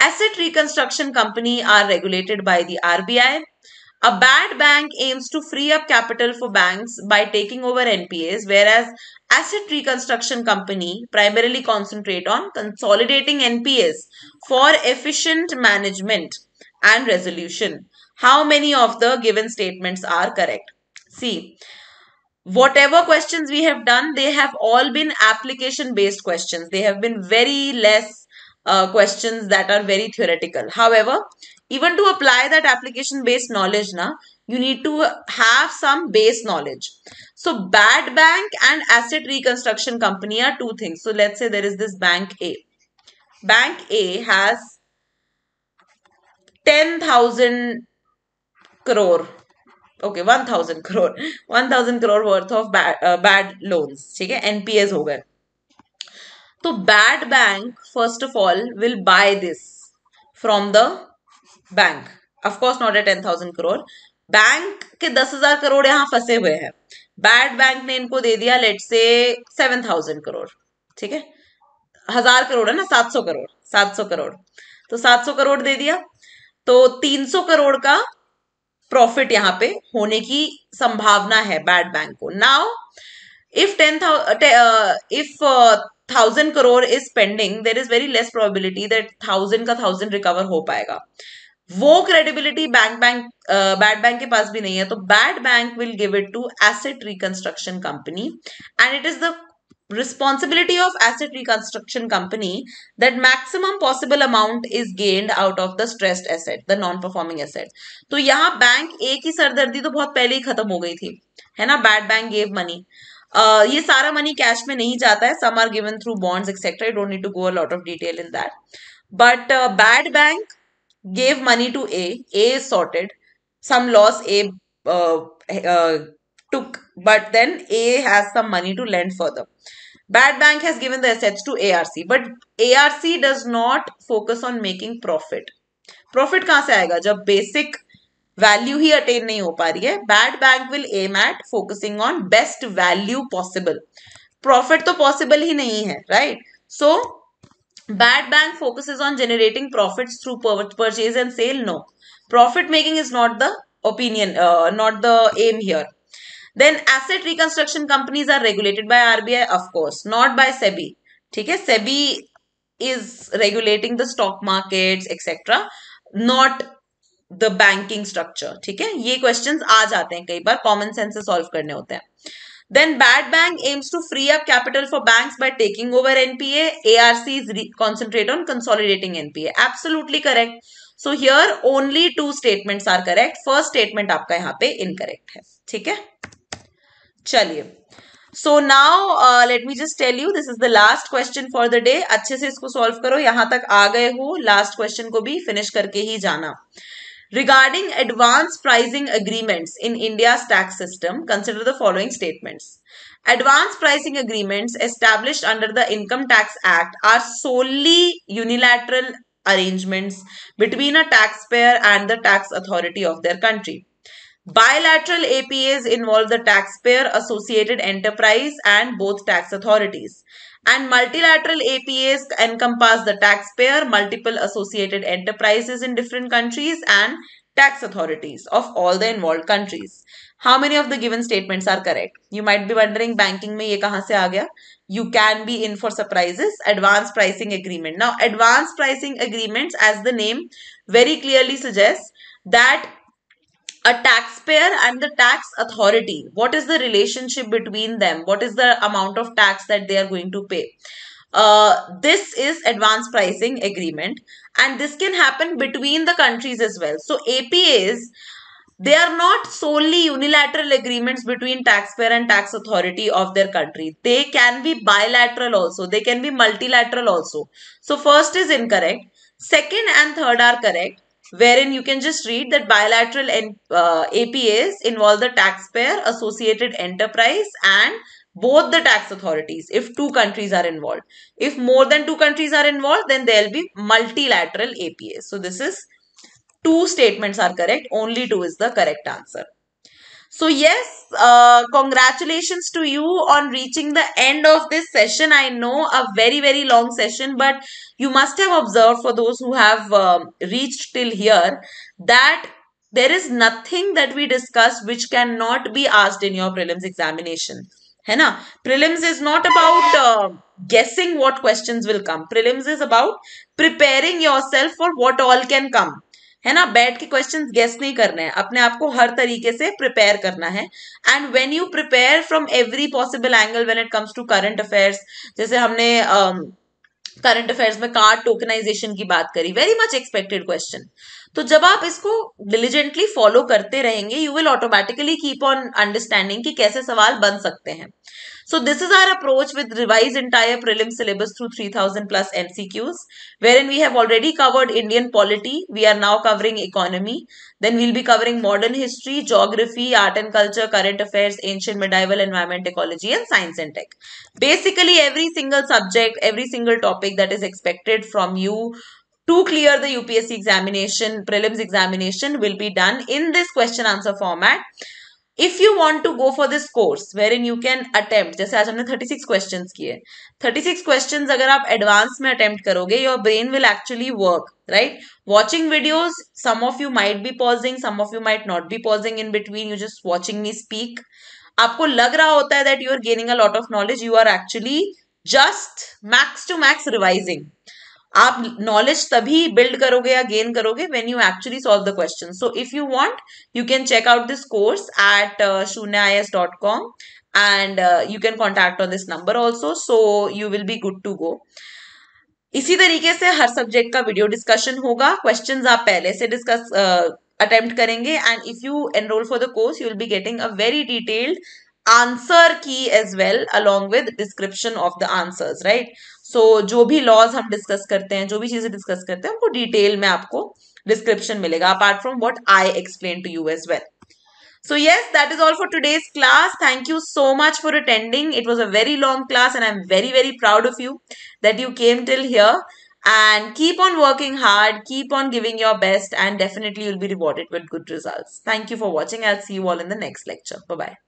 Asset reconstruction company are regulated by the RBI a bad bank aims to free up capital for banks by taking over NPAs, whereas asset reconstruction company primarily concentrate on consolidating NPAs for efficient management and resolution. How many of the given statements are correct? See, whatever questions we have done, they have all been application based questions. They have been very less uh, questions that are very theoretical. However, even to apply that application based knowledge na you need to have some base knowledge so bad bank and asset reconstruction company are two things so let's say there is this bank a bank a has 10000 crore okay 1000 crore *laughs* 1000 crore worth of bad, uh, bad loans Okay, NPS NPS हो गए तो bad bank first of all will buy this bank of course not a ten thousand crore bank के दस हजार करोड़ यहाँ फंसे हुए हैं बैड बैंक ने इनको दे दिया लेट से सेवन थाउजेंड करोड़ ठीक है हजार करोड़ है ना सात सौ करोड़ सात सौ करोड़ तो सात सौ करोड़ दे दिया तो तीन सौ करोड़ का प्रॉफिट यहाँ पे होने की संभावना है बैड बैंक को now if ten if thousand crore is pending there is very less probability that thousand का थाउजेंड रिकवर हो पाएगा वो credibility bank bank bad bank के पास भी नहीं है तो bad bank will give it to asset reconstruction company and it is the responsibility of asset reconstruction company that maximum possible amount is gained out of the stressed asset the non performing asset तो यहाँ bank ए की सरदर्दी तो बहुत पहले ही खत्म हो गई थी है ना bad bank gave money Uh, ये सारा मनी कैश में नहीं जाता है some are given through bonds etcetera I don't need to go a lot of detail in that but bad bank gave money to A, A is sorted, some loss A uh, uh, took, but then A has some money to lend further. Bad bank has given the assets to ARC, but ARC does not focus on making profit. Profit कहाँ से आएगा जब basic value ही attain नहीं हो पा रही है bad bank will aim at focusing on best value possible profit तो पॉसिबल ही नहीं है right? so, Bad bank focuses on generating profits through purchase and sale. No, profit making is not the opinion, uh, not the aim here. Then asset reconstruction companies are regulated by RBI, of course, not by SEBI. ठीक है SEBI is regulating the stock markets, etc. Not the banking structure ठीक है ये questions आ जाते हैं कई बार कॉमन सेंस से सॉल्व करने होते हैं Then bad bank aims to free up capital for banks by taking over NPA. arc is concentrate on consolidating NPA. Absolutely correct. So here only two statements are correct. First statement आपका यहाँ पे incorrect है. ठीक है? चलिए. now uh, let me just tell you this is the last question for the day अच्छे से इसको solve करो यहां तक आ गए हो last question को भी finish करके ही जाना Regarding advance pricing agreements in India's tax system, consider the following statements. Advance pricing agreements established under the Income Tax Act are solely unilateral arrangements between a taxpayer and the tax authority of their country. Bilateral APAs involve the taxpayer, associated enterprise, and both tax authorities. And multilateral APAs encompass the taxpayer, multiple associated enterprises in different countries and tax authorities of all the involved countries. How many of the given statements are correct? You might be wondering banking mein ye kahan se aa gaya? You can be in for surprises. Advanced pricing agreement. Now advanced pricing agreements as the name very clearly suggests that a taxpayer and the tax authority what is the relationship between them what is the amount of tax that they are going to pay uh, this is advance pricing agreement and this can happen between the countries as well so apas they are not solely unilateral agreements between taxpayer and tax authority of their country they can be bilateral also they can be multilateral also so first is incorrect second and third are correct wherein you can just read that bilateral uh, APAs involve the taxpayer, associated enterprise and both the tax authorities if two countries are involved. If more than two countries are involved, then there will be multilateral APAs. So this is two statements are correct. Only two is the correct answer. So, yes, uh, congratulations to you on reaching the end of this session. I know a very, very long session, but you must have observed for those who have uh, reached till here that there is nothing that we discuss which cannot be asked in your prelims examination. है ना is not about about uh, guessing what questions will come. Prelims is about preparing yourself for what all can come. है ना बैठ के question guess नहीं करने हैं अपने आप को हर तरीके से प्रिपेयर करना है and when you prepare from every possible angle when it comes to current affairs जैसे हमने करंट um, अफेयर्स में कार्ड टोकनाइजेशन की बात करी वेरी मच एक्सपेक्टेड क्वेश्चन तो जब आप इसको डिलीजेंटली फॉलो करते रहेंगे you will automatically keep on understanding कि कैसे सवाल बन सकते हैं So this is our approach with revised entire prelim syllabus through 3000 plus MCQs, wherein we have already covered Indian polity. We are now covering economy. Then we'll be covering modern history, geography, art and culture, current affairs, ancient medieval, environment, ecology and science and tech. Basically every single subject, every single topic that is expected from you to clear the UPSC examination, prelims examination will be done in this question answer format. If you want to go for this course wherein you can attempt जैसे आज हमने thirty six question किए thirty six question अगर आप advance में attempt करोगे your brain will actually work right watching videos some of you might be pausing some of you might not be pausing in between you just watching me speak आपको लग रहा होता है that you are gaining a lot of knowledge you are actually just max to max revising आप knowledge तभी build करोगे या gain करोगे when you actually solve the question so if you want you can check out this course at Shunya I S dot com and you can contact on this number also so you will be good to go इसी तरीके से हर subject का video discussion होगा question आप पहले से discuss attempt uh, करेंगे and if you enrol for the course you will be getting a very detailed answer की as well along with description of the answer right so so, जो भी laws हम discuss करते हैं जो भी चीजें डिस्कस करते हैं उनको डिटेल में आपको डिस्क्रिप्शन मिलेगा apart from what I explain to you as well so yes that is all for today's class thank you so much for attending it was a very long class and I am very very proud of you that you came till here and keep on working hard keep on giving your best and definitely will be rewarded with good result thank you for watching I'll C you all in the next lecture bye bye